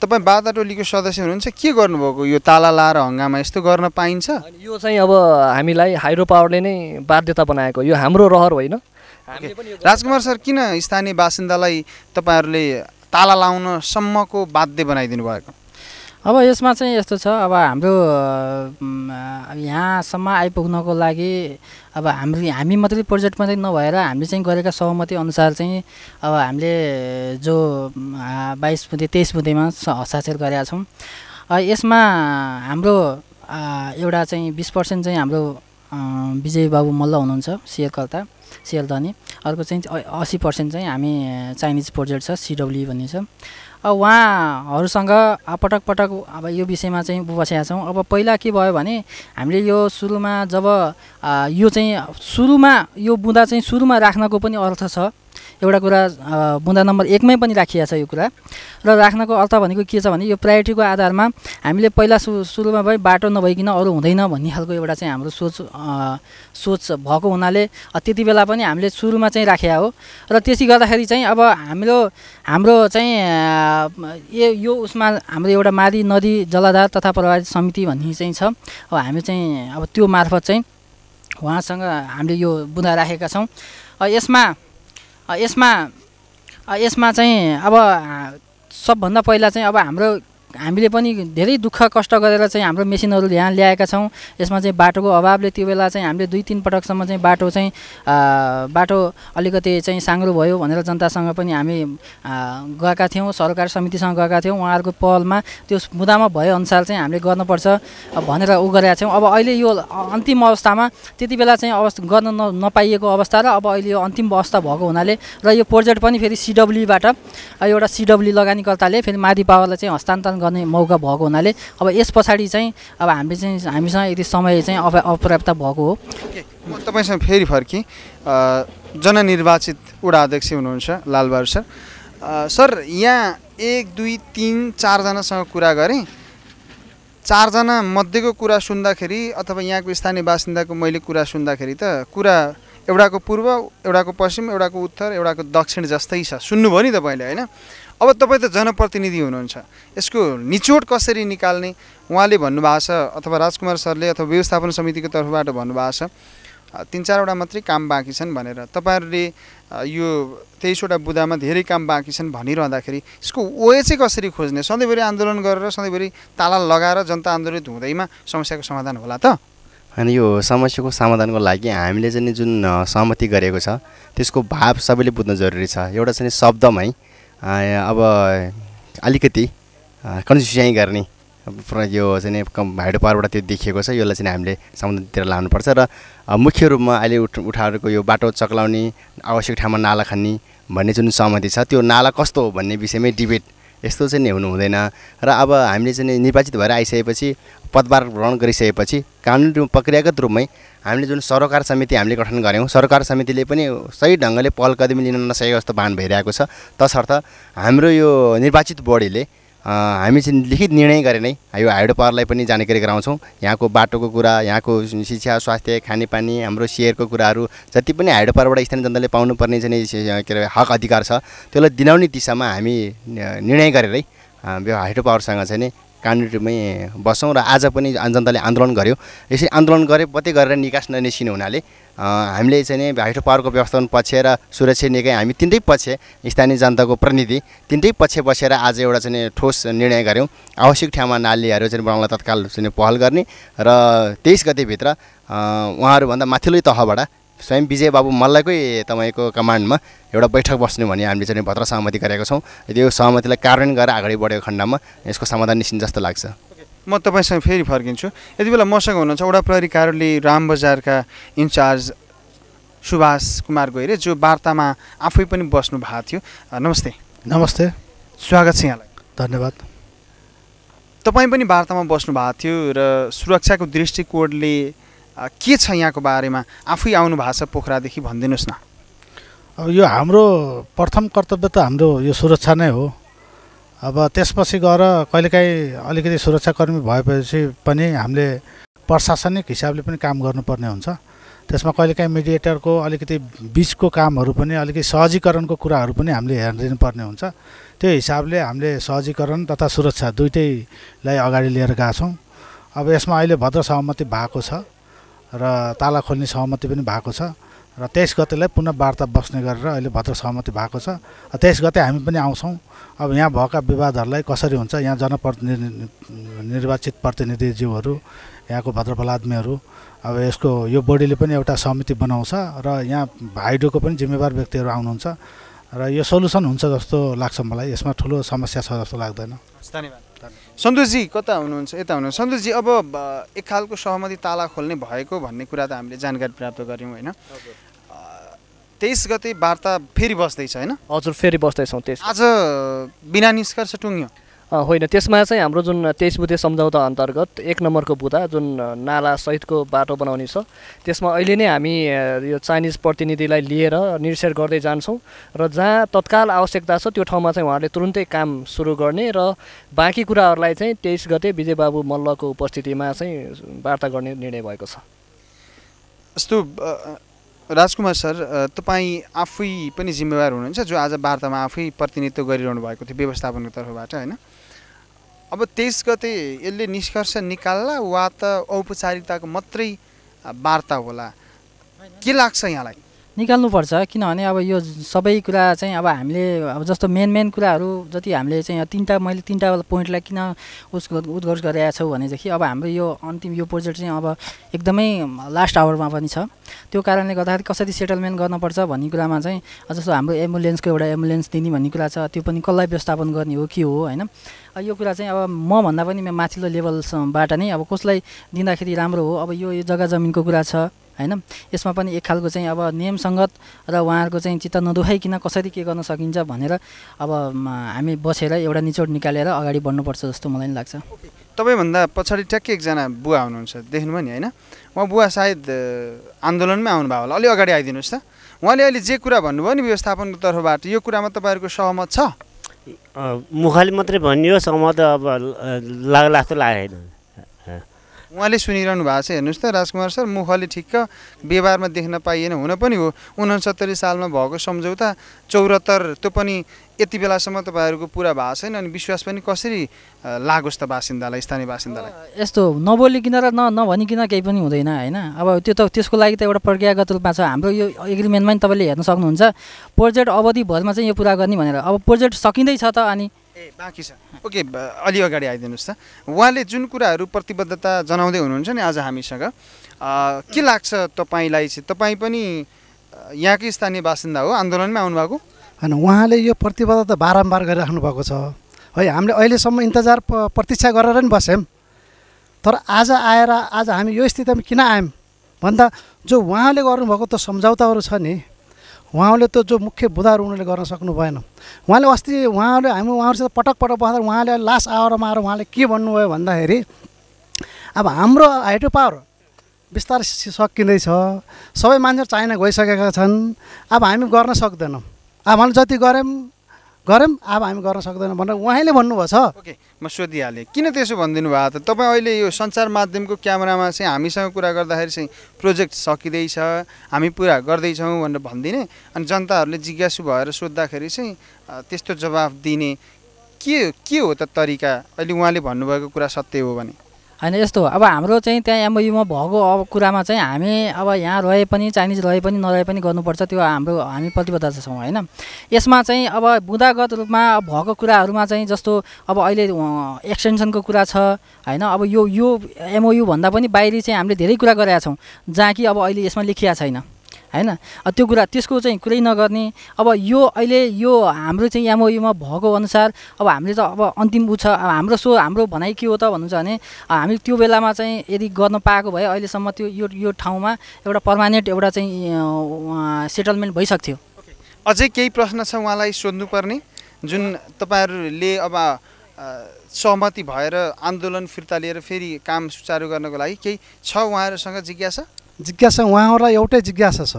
तपाईँ बाधा टोलीको सदस्य हुनुहुन्छ के गर्नुभएको यो ताला लाएर हङ्गामा यस्तो गर्न पाइन्छ यो चाहिँ अब हामीलाई हाइड्रो पावरले नै बाध्यता बनाएको यो हाम्रो रहर होइन राजकुमार सर किन स्थानीय बासिन्दालाई तपाईँहरूले ताला लाउनसम्मको बाध्य बनाइदिनु भएको अब यसमा चाहिँ यस्तो छ अब हाम्रो यहाँसम्म आइपुग्नको लागि अब हाम्रो हामी मात्रै प्रोजेक्ट मात्रै नभएर हामीले चाहिँ गरेका सहमति अनुसार चाहिँ अब हामीले जो बाइस बुँदे तेइस बुँदेमा हस्ताक्षर गरेका छौँ यसमा हाम्रो एउटा चाहिँ बिस पर्सेन्ट चाहिँ हाम्रो विजय बाबु मल्ल हुनुहुन्छ सेयरकर्ता सेल धनी अर्को चाहिँ असी पर्सेन्ट चाहिँ हामी चाइनिज प्रोजेक्ट छ सिडब्ल्यु e भन्ने छ अब उहाँहरूसँग पटक पटक अब यो विषयमा चाहिँ बसेका छौँ अब पहिला के भयो भने हामीले यो सुरुमा जब यो चाहिँ सुरुमा यो बुँदा चाहिँ सुरुमा राख्नको पनि अर्थ छ एउटा कुरा बुँदा नम्बर एकमै पनि राखिएको छ यो कुरा र राख्नको अर्थ भनेको के छ भने यो प्रायोरिटीको आधारमा हामीले पहिला सु सुरुमा भए बाटो नभइकन अरू हुँदैन भन्ने खालको एउटा चाहिँ हाम्रो सोच सोच भएको हुनाले त्यति बेला पनि हामीले सुरुमा चाहिँ राखेका हो र त्यसै गर्दाखेरि चाहिँ अब हाम्रो हाम्रो चाहिँ ए यो उसमा हाम्रो एउटा मादी नदी जलाधार तथा प्रभावित समिति भन्ने चाहिँ छ अब हामी चाहिँ अब त्यो मार्फत चाहिँ उहाँसँग हामीले यो बुँदा राखेका छौँ यसमा यसमा यसमा चाहिँ अब सबभन्दा पहिला चाहिँ अब हाम्रो हामीले पनि धेरै दुःख कष्ट गरेर चाहिँ हाम्रो मेसिनहरू यहाँ ल्याएका छौँ यसमा चाहिँ बाटोको अभावले त्यो बेला चाहिँ हामीले दुई तिन पटकसम्म चाहिँ बाटो चाहिँ बाटो अलिकति चाहिँ साङ्ग्रो भयो भनेर जनतासँग पनि हामी गएका थियौँ सरकार समितिसँग गएका थियौँ उहाँहरूको पहलमा त्यो मुदामा भएअनुसार चाहिँ हामीले गर्नुपर्छ भनेर ऊ गरेका छौँ अब अहिले यो अन्तिम अवस्थामा त्यति बेला चाहिँ अवस्था गर्न न नपाइएको अवस्था र अब अहिले यो अन्तिम अवस्था भएको हुनाले र यो प्रोजेक्ट पनि फेरि सिडब्ल्युबाट एउटा सिडब्ल्यु लगानीकर्ताले फेरि माधि पावरलाई चाहिँ हस्तान्तरण गर्ने मौका भएको हुनाले अब यस पछाडि चाहिँ अब हामी चाहिँ हामीसँग यति समय चाहिँ अप अपर्याप्त भएको हो म तपाईँसँग फेरि फर्केँ जननिर्वाचित उडा अध्यक्ष हुनुहुन्छ लालबहादुर सर सर यहाँ एक दुई तिन चारजनासँग कुरा गरेँ चारजना मध्येको कुरा सुन्दाखेरि अथवा यहाँको स्थानीय बासिन्दाको मैले कुरा सुन्दाखेरि त कुरा एउटाको पूर्व एउटाको पश्चिम एउटाको उत्तर एउटाको दक्षिण जस्तै छ सुन्नुभयो नि तपाईँले होइन अब तपाईँ त जनप्रतिनिधि हुनुहुन्छ यसको निचोड कसरी निकाल्ने उहाँले भन्नुभएको छ अथवा राजकुमार सरले अथवा व्यवस्थापन समितिको तर्फबाट भन्नुभएको छ तिन चारवटा मात्रै काम बाँकी छन् भनेर तपाईँहरूले यो तेइसवटा बुदामा धेरै काम बाँकी छन् भनिरहँदाखेरि यसको ओए चाहिँ कसरी खोज्ने सधैँभरि आन्दोलन गरेर सधैँभरि ताला लगाएर जनता आन्दोलित हुँदैमा समस्याको समाधान होला त अनि यो समस्याको समाधानको लागि हामीले चाहिँ जुन सहमति गरेको छ त्यसको भाव सबैले बुझ्न जरुरी छ एउटा चाहिँ शब्दमै अब अलिकति कन्जुस्याइ गर्ने यो चाहिँ कम भाइडो पावरबाट त्यो देखिएको छ यसलाई चाहिँ हामीले समुद्रतिर लानुपर्छ र मुख्य रूपमा अहिले उठ उठाएको यो बाटो चक्लाउने आवश्यक ठाउँमा नाला खन्ने भन्ने जुन सहमति छ त्यो नाला कस्तो हो भन्ने विषयमै डिबेट यस्तो चाहिँ नि हुनु हुँदैन र अब हामीले चाहिँ निर्वाचित भएर आइसकेपछि पदभार ग्रहण गरिसकेपछि कानुनी प्रक्रियागत रूपमै हामीले जुन सरकार समिति हामीले गठन गऱ्यौँ सरकार समितिले पनि सही ढङ्गले पहल कदमी लिन नसकेको जस्तो बान भइरहेको छ तसर्थ हाम्रो यो निर्वाचित बडीले हामी चाहिँ लिखित निर्णय गरे नै यो हाइड पावरलाई पनि जानकारी गराउँछौँ यहाँको बाटोको कुरा यहाँको शिक्षा स्वास्थ्य खानेपानी हाम्रो सेयरको कुराहरू जति पनि हाइड पावरबाट स्थानीय जनताले पाउनुपर्ने चाहिँ के अरे हक अधिकार छ त्यसलाई दिलाउने दिशामा हामी निर्णय गरेरै यो हाइडो पावरसँग चाहिँ कानुनमै बस्छौँ र आज पनि जनताले आन्दोलन गर्यो यसरी आन्दोलन गरे गरेपछि गरेर निकास ननिस्किने हुनाले हामीले चाहिँ नि हाइड्रो पावरको व्यवस्थापन पक्ष र सुरक्षा निकाय हामी तिनटै पक्ष स्थानीय जनताको प्रतिनिधि तिनटै पक्ष बसेर आज एउटा चाहिँ ठोस निर्णय गऱ्यौँ आवश्यक ठाउँमा नालीहरू चाहिँ बनाउन तत्काल चाहिँ पहल गर्ने र तेइस गतिभित्र उहाँहरूभन्दा माथिल्लो तहबाट स्वयं विजय बाबु मल्लकै तपाईँको कमान्डमा एउटा बैठक बस्नु भने हामीले चाहिँ भद्र सहमति गरेको छौँ यो सहमतिलाई कार्यान्वयन गरेर अगाडि बढेको खण्डमा यसको समाधान निस्किन्छ जस्तो लाग्छ म तपाईँसँग फेरि फर्किन्छु यति बेला मसँग हुनुहुन्छ वडा प्रहरी कार्यालय राम बजारका इन्चार्ज सुभाष कुमार गोइरे जो वार्तामा आफै पनि बस्नु भएको थियो नमस्ते नमस्ते स्वागत छ यहाँलाई धन्यवाद तपाईँ पनि वार्तामा बस्नु भएको थियो र सुरक्षाको दृष्टिकोणले के छ यहाँको बारेमा आफै आउनु भएको छ पोखरादेखि भनिदिनुहोस् न अब यो हाम्रो प्रथम कर्तव्य त हाम्रो यो सुरक्षा नै हो अब त्यसपछि गएर कहिलेकाहीँ अलिकति सुरक्षाकर्मी भएपछि पनि हामीले प्रशासनिक हिसाबले पनि काम गर्नुपर्ने हुन्छ त्यसमा कहिलेकाहीँ मिडिएटरको अलिकति बिचको कामहरू पनि अलिकति सहजीकरणको कुराहरू पनि हामीले हेरिदिनुपर्ने हुन्छ त्यो हिसाबले हामीले सहजीकरण तथा सुरक्षा दुइटैलाई अगाडि लिएर गएको छौँ अब यसमा अहिले भद्र सहमति भएको छ र ताला खोल्ने सहमति पनि भएको छ र तेइस गतेलाई पुनः वार्ता बस्ने गरेर अहिले भद्र सहमति भएको छ तेइस गते हामी पनि आउँछौँ अब यहाँ भएका विवादहरूलाई कसरी हुन्छ यहाँ जनप्रतिनिधि निर्वाचित प्रतिनिधिज्यूहरू यहाँको भद्रफलादमीहरू अब यसको यो बोडीले पनि एउटा समिति बनाउँछ र यहाँ हाइडोको पनि जिम्मेवार व्यक्तिहरू आउनुहुन्छ र यो सोल्युसन हुन्छ जस्तो लाग्छ मलाई यसमा ठुलो समस्या छ जस्तो लाग्दैन धन्यवाद सन्तोषजी कता हुनुहुन्छ यता हुनुहुन्छ सन्तोषजी अब एक खालको सहमति ताला खोल्ने भएको भन्ने कुरा त हामीले जानकारी प्राप्त गऱ्यौँ होइन तेइस गते वार्ता फेरि बस्दैछ होइन हजुर फेरि बस्दैछौँ त्यस आज बिना निष्कर्ष टुङ्ग्यो होइन त्यसमा चाहिँ हाम्रो जुन तेइस बुधे सम्झौता अन्तर्गत एक नम्बरको बुधा जुन नालासहितको बाटो बनाउने छ त्यसमा अहिले नै हामी यो चाइनिज प्रतिनिधिलाई लिएर निरीक्षण गर्दै जान्छौँ र जहाँ तत्काल आवश्यकता छ त्यो ठाउँमा चाहिँ उहाँहरूले तुरुन्तै काम सुरु गर्ने र बाँकी कुराहरूलाई चाहिँ तेइस गते विजयबाबु मल्लको उपस्थितिमा चाहिँ वार्ता गर्ने निर्णय भएको छ यस्तो राजकुमार सर तपाईँ आफै पनि जिम्मेवार हुनुहुन्छ जो आज वार्तामा आफै प्रतिनिधित्व गरिरहनु भएको थियो व्यवस्थापनको तर्फबाट होइन अब तेइस गते यसले निष्कर्ष निकाल्ला वा त औपचारिकताको मात्रै वार्ता होला के लाग्छ यहाँलाई निकाल्नुपर्छ किनभने अब यो सबै कुरा चाहिँ अब हामीले अब जस्तो मेन मेन कुराहरू जति हामीले चाहिँ तिनवटा मैले तिनवटा पोइन्टलाई किन उस उद्घोष गरिरहेको छौँ भनेदेखि अब हाम्रो यो अन्तिम यो प्रोजेक्ट चाहिँ अब एकदमै लास्ट आवरमा पनि छ त्यो कारणले गर्दाखेरि कसरी सेटलमेन्ट गर्नुपर्छ भन्ने कुरामा चाहिँ जस्तो हाम्रो एम्बुलेन्सको एउटा एम्बुलेन्स दिने भन्ने कुरा छ त्यो पनि कसलाई व्यवस्थापन गर्ने हो के हो होइन यो कुरा चाहिँ अब म भन्दा पनि माथिल्लो लेभलबाट नै अब कसलाई दिँदाखेरि राम्रो हो अब यो जग्गा जमिनको कुरा छ होइन यसमा पनि एक खालको चाहिँ अब नियमसङ्गत र उहाँहरूको चाहिँ चित्त नदुखाइकन कसरी के गर्न सकिन्छ भनेर अब हामी बसेर एउटा निचोड निकालेर अगाडि बढ्नुपर्छ जस्तो मलाई पनि लाग्छ तपाईँभन्दा पछाडि ट्याक्कै एकजना बुवा हुनुहुन्छ देख्नुभयो नि होइन उहाँ बुवा सायद आन्दोलनमै आउनुभयो होला अलि अगाडि आइदिनुहोस् त उहाँले अहिले जे कुरा भन्नुभयो नि व्यवस्थापनको तर्फबाट यो कुरामा तपाईँहरूको सहमत छ मुखाले मात्रै भनियो सहमत अब लाग्ला जस्तो लागेन उहाँले सुनिरहनु भएको छ हेर्नुहोस् त राजकुमार सर मुखले ठिक्क व्यवहारमा देख्न पाइएन हुन पनि हो उनसत्तरी सालमा भएको सम्झौता चौरात्तर त्यो पनि यति बेलासम्म तपाईँहरूको पुरा भएको छैन अनि विश्वास पनि कसरी लागोस् त बासिन्दालाई स्थानीय बासिन्दालाई यस्तो नबोलिकन र न नभनिकन केही पनि हुँदैन होइन अब त्यो त त्यसको लागि त एउटा प्रक्रियागत रूपमा छ हाम्रो यो एग्रिमेन्टमा नि तपाईँले हेर्न सक्नुहुन्छ प्रोजेक्ट अवधिभरमा चाहिँ यो पुरा गर्ने भनेर अब प्रोजेक्ट सकिँदैछ त अनि ए बाँकी छ ओके अलि अगाडि आइदिनुहोस् त उहाँले जुन कुराहरू प्रतिबद्धता जनाउँदै हुनुहुन्छ नि आज हामीसँग के लाग्छ तपाईँलाई चाहिँ तपाईँ पनि यहाँकै स्थानीय बासिन्दा हो आन्दोलनमै आउनुभएको होइन उहाँले यो प्रतिबद्धता बारम्बार गरिराख्नु भएको छ है हामीले अहिलेसम्म इन्तजार प्रतीक्षा गरेर नि बस्यौँ तर आज आएर आज हामी यो स्थितिमा किन आयौँ भन्दा जो उहाँले गर्नुभएको त सम्झौताहरू छ नि उहाँहरूले त्यो जो मुख्य बुधाहरू उनीहरूले गर्न सक्नु भएन उहाँले अस्ति उहाँहरूले हामी उहाँहरूसित पटक पटक बस्दा उहाँले लास्ट आवरमा आएर उहाँले के भन्नुभयो भन्दाखेरि अब हाम्रो हाइड्रो पावर बिस्तारै सकिँदैछ सबै मान्छेहरू चाइना गइसकेका छन् अब हामी गर्न सक्दैनौँ अब हामीले जति गऱ्यौँ गऱ्यौँ अब हामी गर्न सक्दैनौँ भनेर उहाँले भन्नुभएको छ ओके म सोधिहालेँ किन त्यसो भनिदिनु भएको त तपाईँ अहिले यो सञ्चार माध्यमको क्यामेरामा चाहिँ हामीसँग कुरा गर्दाखेरि चाहिँ प्रोजेक्ट सकिँदैछ हामी पुरा गर्दैछौँ भनेर भनिदिने अनि जनताहरूले जिज्ञासु भएर सोद्धाखेरि चाहिँ त्यस्तो जवाफ दिने के के हो त तरिका अहिले उहाँले भन्नुभएको कुरा सत्य हो भने होइन यस्तो अब हाम्रो चाहिँ त्यहाँ एमओयुमा भएको अब कुरामा चाहिँ हामी अब यहाँ रहे पनि चाइनिज रहे पनि नरहे पनि गर्नुपर्छ त्यो हाम्रो हामी प्रतिबद्ध छौँ होइन यसमा चाहिँ अब बुँदागत रूपमा भएको कुराहरूमा चाहिँ जस्तो अब अहिले एक्सटेन्सनको कुरा छ होइन अब यो यो एमओयुभन्दा पनि बाहिरी चाहिँ हामीले धेरै कुरा गरेका छौँ जहाँ कि अब अहिले यसमा लेखिया छैन होइन त्यो कुरा त्यसको चाहिँ कुरै नगर्ने अब यो अहिले यो हाम्रो चाहिँ एमओयुमा भएको अनुसार अब हामीले त अब अन्तिम ऊ छ हाम्रो सो हाम्रो भनाइ के हो त भन्नुहुन्छ भने हामी त्यो बेलामा चाहिँ यदि गर्न पाएको भए अहिलेसम्म त्यो यो यो ठाउँमा एउटा पर्मानेन्ट एउटा चाहिँ सेटलमेन्ट भइसक्थ्यो अझै केही प्रश्न छ उहाँलाई सोध्नुपर्ने जुन तपाईँहरूले अब सहमति भएर आन्दोलन फिर्ता लिएर फेरि काम सुचारू गर्नको लागि केही छ उहाँहरूसँग जिज्ञासा जिज्ञासा उहाँहरूलाई एउटै जिज्ञासा छ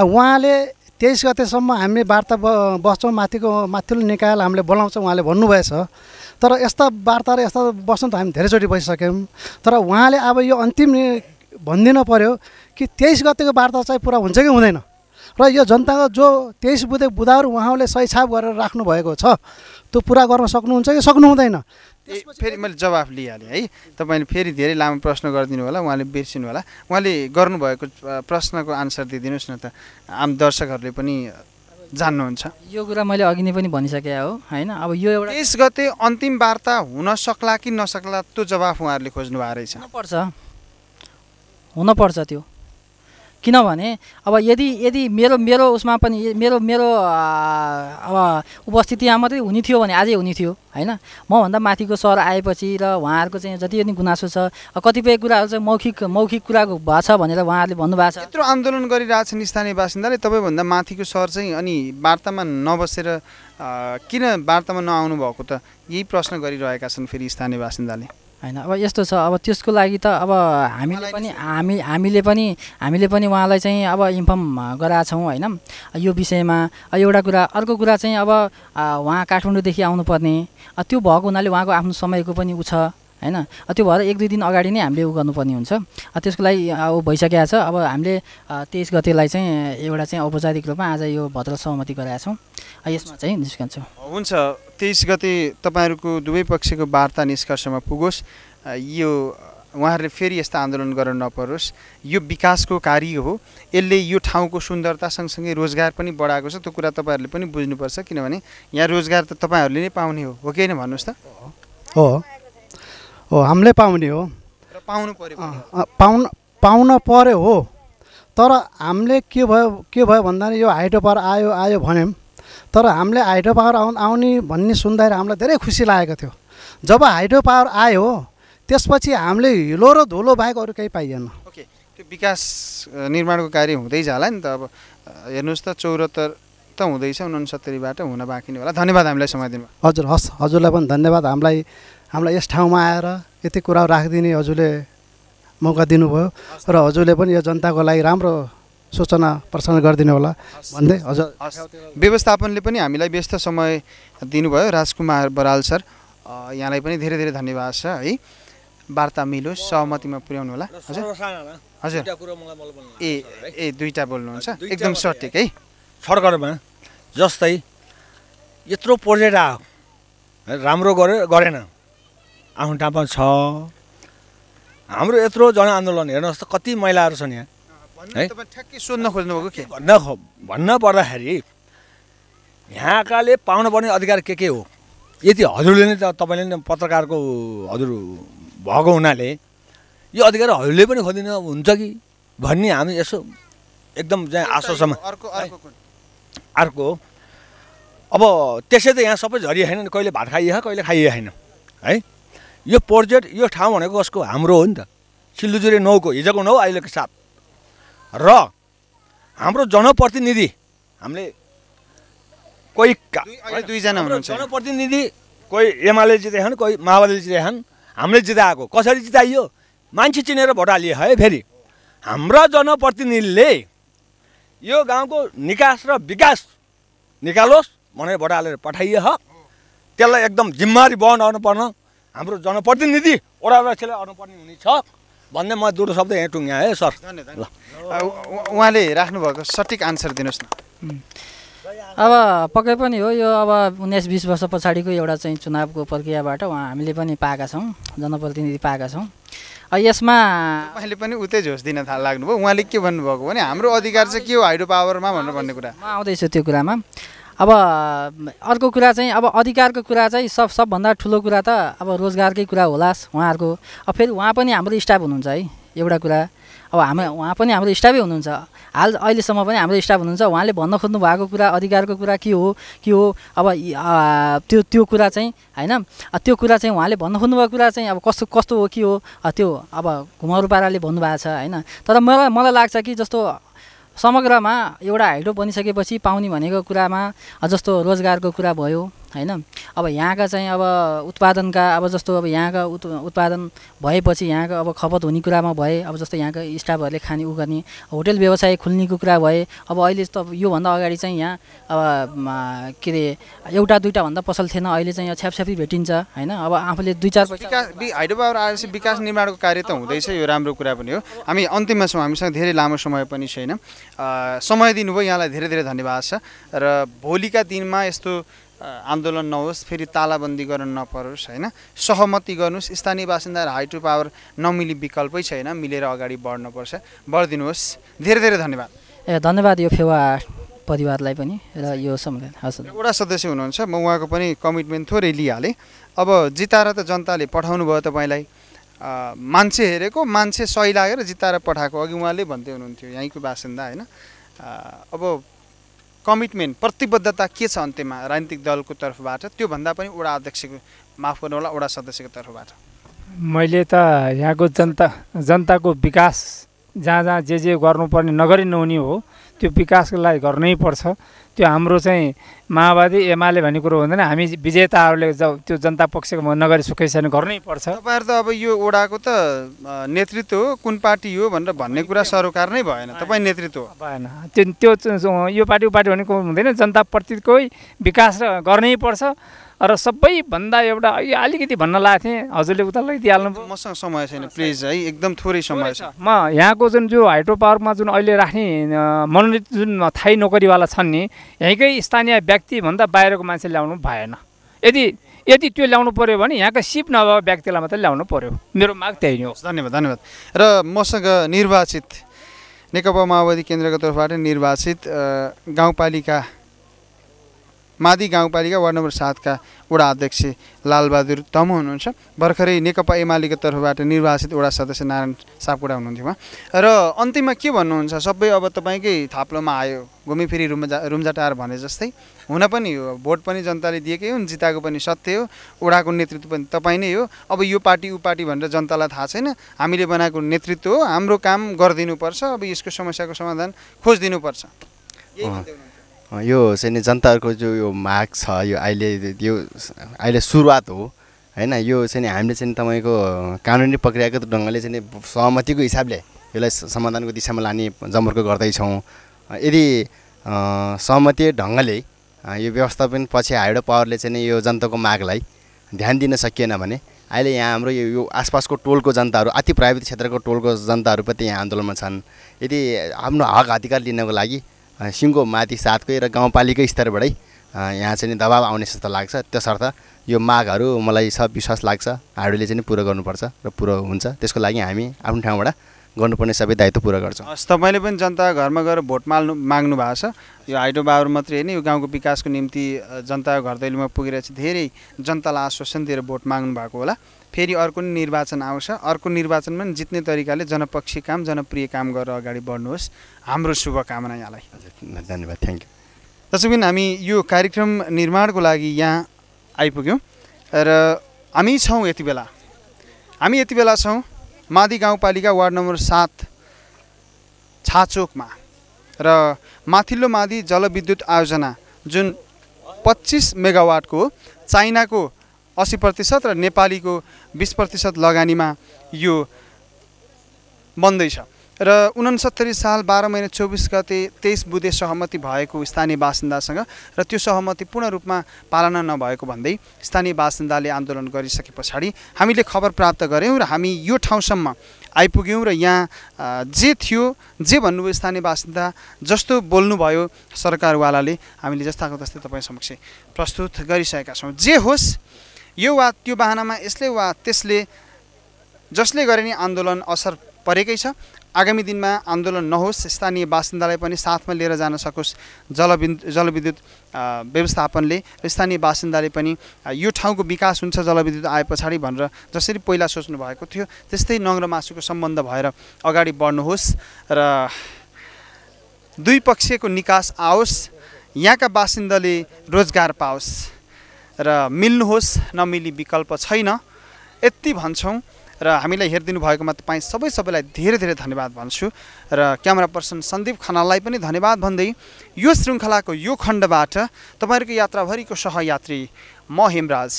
अब उहाँले तेइस गतेसम्म हामी वार्ता बस्छौँ माथिको माथिल्लो निकायलाई हामीले बोलाउँछौँ उहाँले भन्नुभएछ तर यस्ता वार्ता र यस्ता बस्छौँ त हामी धेरैचोटि बसिसक्यौँ तर उहाँले अब यो अन्तिम भनिदिनु पऱ्यो कि तेइस गतेको वार्ता चाहिँ पुरा हुन्छ कि हुँदैन र यो जनताको जो तेइस बुधे बुधाहरू उहाँहरूले सही छाप गरेर राख्नुभएको छ त्यो पुरा गर्न सक्नुहुन्छ कि सक्नु हुँदैन फेरि मैले जवाफ लिइहालेँ है तपाईँले फेरि धेरै लामो प्रश्न गरिदिनु होला उहाँले बिर्सिनु होला उहाँले गर्नुभएको प्रश्नको आन्सर दिइदिनुहोस् न त आम दर्शकहरूले पनि जान्नुहुन्छ यो कुरा मैले अघि नै पनि भनिसकेँ हो होइन अब यो एउटा तेइस गते अन्तिम वार्ता हुन सक्ला कि नसक्ला त्यो जवाफ उहाँहरूले खोज्नु भएको रहेछ हुनुपर्छ हुनपर्छ त्यो किनभने अब यदि यदि मेरो मेरो उसमा पनि मेरो मेरो अब उपस्थिति यहाँ मात्रै हुने थियो भने आजै हुने थियो होइन मभन्दा माथिको सर आएपछि र उहाँहरूको चाहिँ जति पनि गुनासो छ कतिपय कुराहरू चाहिँ मौखिक मौखिक कुराको छ भनेर उहाँहरूले भन्नुभएको छ यत्रो आन्दोलन गरिरहेछन् स्थानीय बासिन्दाले तपाईँभन्दा माथिको सर चाहिँ अनि वार्तामा नबसेर किन वार्तामा नआउनु भएको त यही प्रश्न गरिरहेका छन् फेरि स्थानीय बासिन्दाले होइन अब यस्तो छ अब त्यसको लागि त अब हामीले पनि हामी हामीले पनि हामीले पनि उहाँलाई चाहिँ अब इन्फर्म गराएको छौँ होइन यो विषयमा एउटा कुरा अर्को कुरा चाहिँ अब उहाँ काठमाडौँदेखि आउनुपर्ने त्यो भएको हुनाले उहाँको आफ्नो समयको पनि ऊ छ होइन त्यो भएर एक दुई दिन अगाडि नै हामीले उ गर्नुपर्ने हुन्छ त्यसको लागि ऊ भइसकेको छ अब हामीले तेइस गतेलाई चाहिँ एउटा चाहिँ औपचारिक रूपमा आज यो भद्र सहमति गराएका छौँ यसमा चाहिँ निस्कन्छौँ हुन्छ तेइस गते तपाईँहरूको दुवै पक्षको वार्ता निष्कर्षमा पुगोस् यो उहाँहरूले फेरि यस्ता आन्दोलन गर्न नपरोस् यो विकासको कार्य हो यसले यो ठाउँको सुन्दरता सँगसँगै रोजगार पनि बढाएको छ त्यो कुरा तपाईँहरूले पनि बुझ्नुपर्छ किनभने यहाँ रोजगार त तपाईँहरूले नै पाउने हो हो कि होइन भन्नुहोस् त हो हो हामीले पाउने हो पाउनु पऱ्यो पाउन पाउन पऱ्यो हो तर हामीले के भयो के भयो भन्दा यो हाइटोपार आयो आयो भन्यौँ तर हामीले हाइड्रो पावर आउ आउने भन्ने सुन्दाखेरि हामीलाई धेरै खुसी लागेको थियो जब हाइड्रो पावर आयो त्यसपछि हामीले हिलो र धुलो बाहेक अरू केही पाइएन ओके त्यो विकास निर्माणको कार्य हुँदै जाला नि त अब हेर्नुहोस् त चौरात्तर त हुँदैछ उनसत्तरीबाट हुन बाँकी नै होला धन्यवाद हामीलाई समय दिनु हजुर हस् हजुरलाई पनि धन्यवाद हामीलाई हामीलाई यस ठाउँमा आएर यति कुरा राखिदिने हजुरले मौका दिनुभयो र हजुरले पनि यो जनताको लागि राम्रो सूचना प्रसारण गरिदिनु होला भन्दै हजुर व्यवस्थापनले पनि हामीलाई व्यस्त समय दिनुभयो राजकुमार बराल सर यहाँलाई पनि धेरै धेरै धन्यवाद छ है वार्ता मिलो सहमतिमा पुर्याउनु होला हजुर हजुर ए ए दुईवटा बोल्नुहुन्छ एकदम सठिक है फर्करमा जस्तै यत्रो प्रोजेक्ट आयो राम्रो गरे गरेन आफ्नो टापा छ हाम्रो यत्रो जनआन्दोलन हेर्नुहोस् त कति महिलाहरू छन् यहाँ है ठ्याक्कै सोध्न खोज्नुभएको के भन्न भन्न पर्दाखेरि यहाँकाले पाउनुपर्ने अधिकार के के हो यदि हजुरले नै त तपाईँले नै पत्रकारको हजुर भएको हुनाले यो अधिकार हजुरले पनि खोजिनु हुन्छ कि भन्ने हामी यसो एकदम चाहिँ आश्वासमा अर्को अर्को अब त्यसै त यहाँ सबै झरिया छैन कहिले भात खाइए कहिले खाइए छैन है यो प्रोजेक्ट यो ठाउँ भनेको कसको हाम्रो हो नि त सिलुजुरे नौको हिजोको नौ अहिलेको सात र हाम्रो जनप्रतिनिधि हामीले कोही दुईजना हुनुहुन्छ जनप्रतिनिधि कोही एमाले जितेछन् कोही माओवादीले जितेछन् हामीले जिताएको कसरी जिताइयो मान्छे चिनेर भोट हालियो है फेरि हाम्रो जनप्रतिनिधिले यो गाउँको निकास र विकास निकालोस् भनेर भोट हालेर पठाइयो ह त्यसलाई एकदम जिम्मेवारी बहन आउनुपर्न हाम्रो जनप्रतिनिधि ओडा अध्यक्षले आउनुपर्ने हुनेछ भन्ने म दुटो शब्द यहाँ टुङ्ग्या है सर ल उहाँले राख्नुभएको सठिक आन्सर दिनुहोस् न अब पक्कै पनि हो यो अब उन्नाइस बिस वर्ष पछाडिको एउटा चाहिँ चुनावको प्रक्रियाबाट उहाँ हामीले पनि पाएका छौँ जनप्रतिनिधि पाएका छौँ यसमा अहिले पनि उतै झोस दिन थाल लाग्नुभयो उहाँले के भन्नुभएको भने हाम्रो अधिकार चाहिँ के हो हाइड्रो पावरमा भनेर भन्ने कुरा म आउँदैछु त्यो कुरामा अब अर्को कुरा चाहिँ अब अधिकारको कुरा चाहिँ सब सबभन्दा ठुलो कुरा त अब रोजगारकै कुरा होला उहाँहरूको अब फेरि उहाँ पनि हाम्रो स्टाफ हुनुहुन्छ है एउटा कुरा अब हामी उहाँ पनि हाम्रो स्टाफै हुनुहुन्छ हाल अहिलेसम्म पनि हाम्रो स्टाफ हुनुहुन्छ उहाँले भन्न खोज्नु भएको कुरा अधिकारको कुरा के हो के हो अब त्यो त्यो कुरा चाहिँ होइन त्यो कुरा चाहिँ उहाँले भन्न खोज्नुभएको कुरा चाहिँ अब कस्तो कस्तो हो के हो त्यो अब घुमाउरो पाराले भन्नुभएको छ होइन तर मलाई मलाई लाग्छ कि जस्तो समग्रमा एउटा हाइडो बनिसकेपछि पाउने भनेको कुरामा जस्तो रोजगारको कुरा भयो होइन अब यहाँका चाहिँ अब उत्पादनका अब जस्तो अब यहाँका उत् उत्पादन भएपछि यहाँको अब खपत हुने कुरामा भए अब जस्तो यहाँका स्टाफहरूले खाने उ गर्ने होटेल व्यवसाय खुल्नेको कुरा भए अब अहिले त योभन्दा अगाडि चाहिँ यहाँ अब के अरे एउटा भन्दा पसल थिएन अहिले चाहिँ यहाँ छ्यापछ्यापी भेटिन्छ होइन अब आफूले दुई चार विकास हाइड्रोपावर आएपछि विकास निर्माणको कार्य त हुँदैछ यो राम्रो कुरा पनि हो हामी अन्तिममा छौँ हामीसँग धेरै लामो समय पनि छैन समय दिनुभयो यहाँलाई धेरै धेरै धन्यवाद छ र भोलिका दिनमा यस्तो आन्दोलन नहोस् फेरि तालाबन्दी गर्न नपरोस् होइन सहमति गर्नुहोस् स्थानीय बासिन्दाहरू हाइड्रो पावर नमिल्ने विकल्पै छैन मिलेर अगाडि बढ्नुपर्छ बढिदिनुहोस् धेरै धेरै धन्यवाद ए धन्यवाद यो फेवा परिवारलाई पनि र यो समुदाय हजुर एउटा सदस्य हुनुहुन्छ म उहाँको पनि कमिटमेन्ट थोरै लिइहालेँ अब जिताएर त जनताले पठाउनु भयो तपाईँलाई मान्छे हेरेको मान्छे सही लागेर जिताएर पठाएको अघि उहाँले भन्दै हुनुहुन्थ्यो यहीँको बासिन्दा होइन अब कमिटमेन्ट प्रतिबद्धता के छ अन्त्यमा राजनीतिक दलको तर्फबाट त्योभन्दा पनि वडा अध्यक्षको माफ गर्नु होला वडा सदस्यको तर्फबाट मैले त यहाँको जनता जनताको विकास जहाँ जहाँ जे जे गर्नुपर्ने नगरी नहुने हो त्यो विकासको लागि गर्नै पर्छ त्यो हाम्रो चाहिँ माओवादी एमाले भन्ने कुरो हुँदैन हामी विजेताहरूले त्यो जनता पक्षको म नगरी छैन गर्नै पर्छ तपाईँहरू त अब यो ओडाको त नेतृत्व हो कुन पार्टी हो भनेर भन्ने कुरा सरोकार नै भएन तपाईँ नेतृत्व भएन त्यो त्यो यो पार्टी पार्टी भनेको हुँदैन जनताप्रतिकै विकास गर्नै पर्छ र सबैभन्दा एउटा अलिकति भन्न लागेको थिएँ हजुरले उता लैदिइहाल्नु भयो मसँग समय छैन प्लिज है एकदम थोरै समय छ म यहाँको जुन जो हाइड्रो पावरमा जुन अहिले राख्ने मनोनित जुन थाई नोकरीवाला छन् नि यहीँकै स्थानीय व्यक्तिभन्दा बाहिरको मान्छे ल्याउनु भएन यदि यदि त्यो ल्याउनु पऱ्यो भने यहाँका सिप नभएको व्यक्तिलाई मात्रै ल्याउनु पऱ्यो मेरो माग त्यही नै हो धन्यवाद धन्यवाद र मसँग निर्वाचित नेकपा माओवादी केन्द्रको तर्फबाट निर्वाचित गाउँपालिका मादी गाउँपालिका वार्ड नम्बर सातका वडा अध्यक्ष लालबहादुर तम हुनुहुन्छ भर्खरै नेकपा एमालेको तर्फबाट निर्वाचित वडा सदस्य नारायण सापकोटा हुनुहुन्थ्यो उहाँ र अन्तिममा के भन्नुहुन्छ सबै अब तपाईँकै थाप्लोमा आयो घुमिफिरी रुम्जा रुम्जाटार भने जस्तै हुन पनि हो भोट पनि जनताले दिएकै हुन् जिताएको पनि सत्य हो वडाको नेतृत्व पनि तपाईँ नै हो अब यो पार्टी ऊ पार्टी भनेर जनतालाई थाहा छैन हामीले बनाएको नेतृत्व हो हाम्रो काम गरिदिनुपर्छ अब यसको समस्याको समाधान खोजिदिनुपर्छ यो चाहिँ नि जनताहरूको जो यो माग छ यो अहिले यो अहिले सुरुवात हो होइन यो चाहिँ हामीले चाहिँ तपाईँको कानुनी प्रक्रियागत ढङ्गले चाहिँ सहमतिको हिसाबले यसलाई समाधानको दिशामा लाने जमर्को गर्दैछौँ यदि सहमति ढङ्गले यो व्यवस्थापन पछि हाइडो पावरले चाहिँ यो जनताको मागलाई ध्यान दिन सकिएन भने अहिले यहाँ हाम्रो यो यो आसपासको टोलको जनताहरू अति प्राविधिक क्षेत्रको टोलको जनताहरूप्रति यहाँ आन्दोलनमा छन् यदि आफ्नो हक अधिकार लिनको लागि सिङ्गो माथि साथकै र गाउँपालिकै स्तरबाटै यहाँ चाहिँ दबाब आउने जस्तो लाग्छ त्यसर्थ यो मागहरू मलाई सब विश्वास लाग्छ हाडुले चाहिँ पुरा गर्नुपर्छ र पुरो हुन्छ त्यसको लागि हामी आफ्नो ठाउँबाट गर्नुपर्ने सबै दायित्व पुरा गर्छौँ हस् तपाईँले पनि जनता घरमा गएर भोट माल्नु माग्नु भएको छ यो हाइडो पावर मात्रै होइन यो गाउँको विकासको निम्ति जनता घर दैलोमा पुगेर चाहिँ धेरै जनतालाई आश्वासन दिएर भोट माग्नु भएको होला फेरि अर्को नि निर्वाचन आउँछ अर्को निर्वाचनमा नि जित्ने तरिकाले जनपक्षी काम जनप्रिय काम गरेर अगाडि बढ्नुहोस् हाम्रो शुभकामना यहाँलाई धन्यवाद थ्याङ्क यू दर्शकबिन हामी यो कार्यक्रम निर्माणको लागि यहाँ आइपुग्यौँ र हामी छौँ यति बेला हामी यति बेला छौँ मादी गाउँपालिका वार्ड नम्बर सात छाचोकमा र माथिल्लो मादी जलविद्युत आयोजना जुन पच्चिस मेगावाटको चाइनाको असी प्रतिशत र नेपालीको बिस प्रतिशत लगानीमा यो बन्दैछ र उनसत्तरी साल बाह्र महिना चौबिस गते तेइस बुधे सहमति भएको स्थानीय बासिन्दासँग र त्यो सहमति पूर्ण रूपमा पालना नभएको भन्दै स्थानीय बासिन्दाले आन्दोलन गरिसके पछाडि हामीले खबर प्राप्त गऱ्यौँ र हामी यो ठाउँसम्म आइपुग्यौँ र यहाँ जे थियो जे भन्नुभयो स्थानीय बासिन्दा जस्तो बोल्नुभयो सरकारवालाले हामीले जस्ताको तस्तै तपाईँ समक्ष प्रस्तुत गरिसकेका छौँ जे होस् यो वा त्यो बाहनामा यसले वा त्यसले जसले गरे नि आन्दोलन असर परेकै छ आगामी दिनमा आन्दोलन नहोस् स्थानीय बासिन्दालाई पनि साथमा लिएर जान सकोस् जलविद्युत जलविद्युत व्यवस्थापनले स्थानीय बासिन्दाले पनि यो ठाउँको विकास हुन्छ जलविद्युत आए पछाडि भनेर जसरी पहिला सोच्नु भएको थियो त्यस्तै नङ मासुको सम्बन्ध भएर अगाडि बढ्नुहोस् र दुई पक्षको निकास आओस् यहाँका बासिन्दाले रोजगार पाओस् र मिल्नुहोस् नमिली विकल्प छैन यति भन्छौँ र हामीलाई हेरिदिनु भएकोमा तपाईँ सबै सबैलाई धेरै धेरै धन्यवाद भन्छु र क्यामेरा पर्सन सन्दीप खनाललाई पनि धन्यवाद भन्दै यो श्रृङ्खलाको यो खण्डबाट तपाईँहरूको यात्राभरिको सहयात्री म हेमराज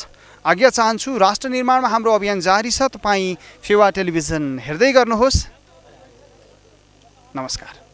आज्ञा चाहन्छु राष्ट्र निर्माणमा हाम्रो अभियान जारी छ तपाईँ फेवा टेलिभिजन हेर्दै गर्नुहोस् नमस्कार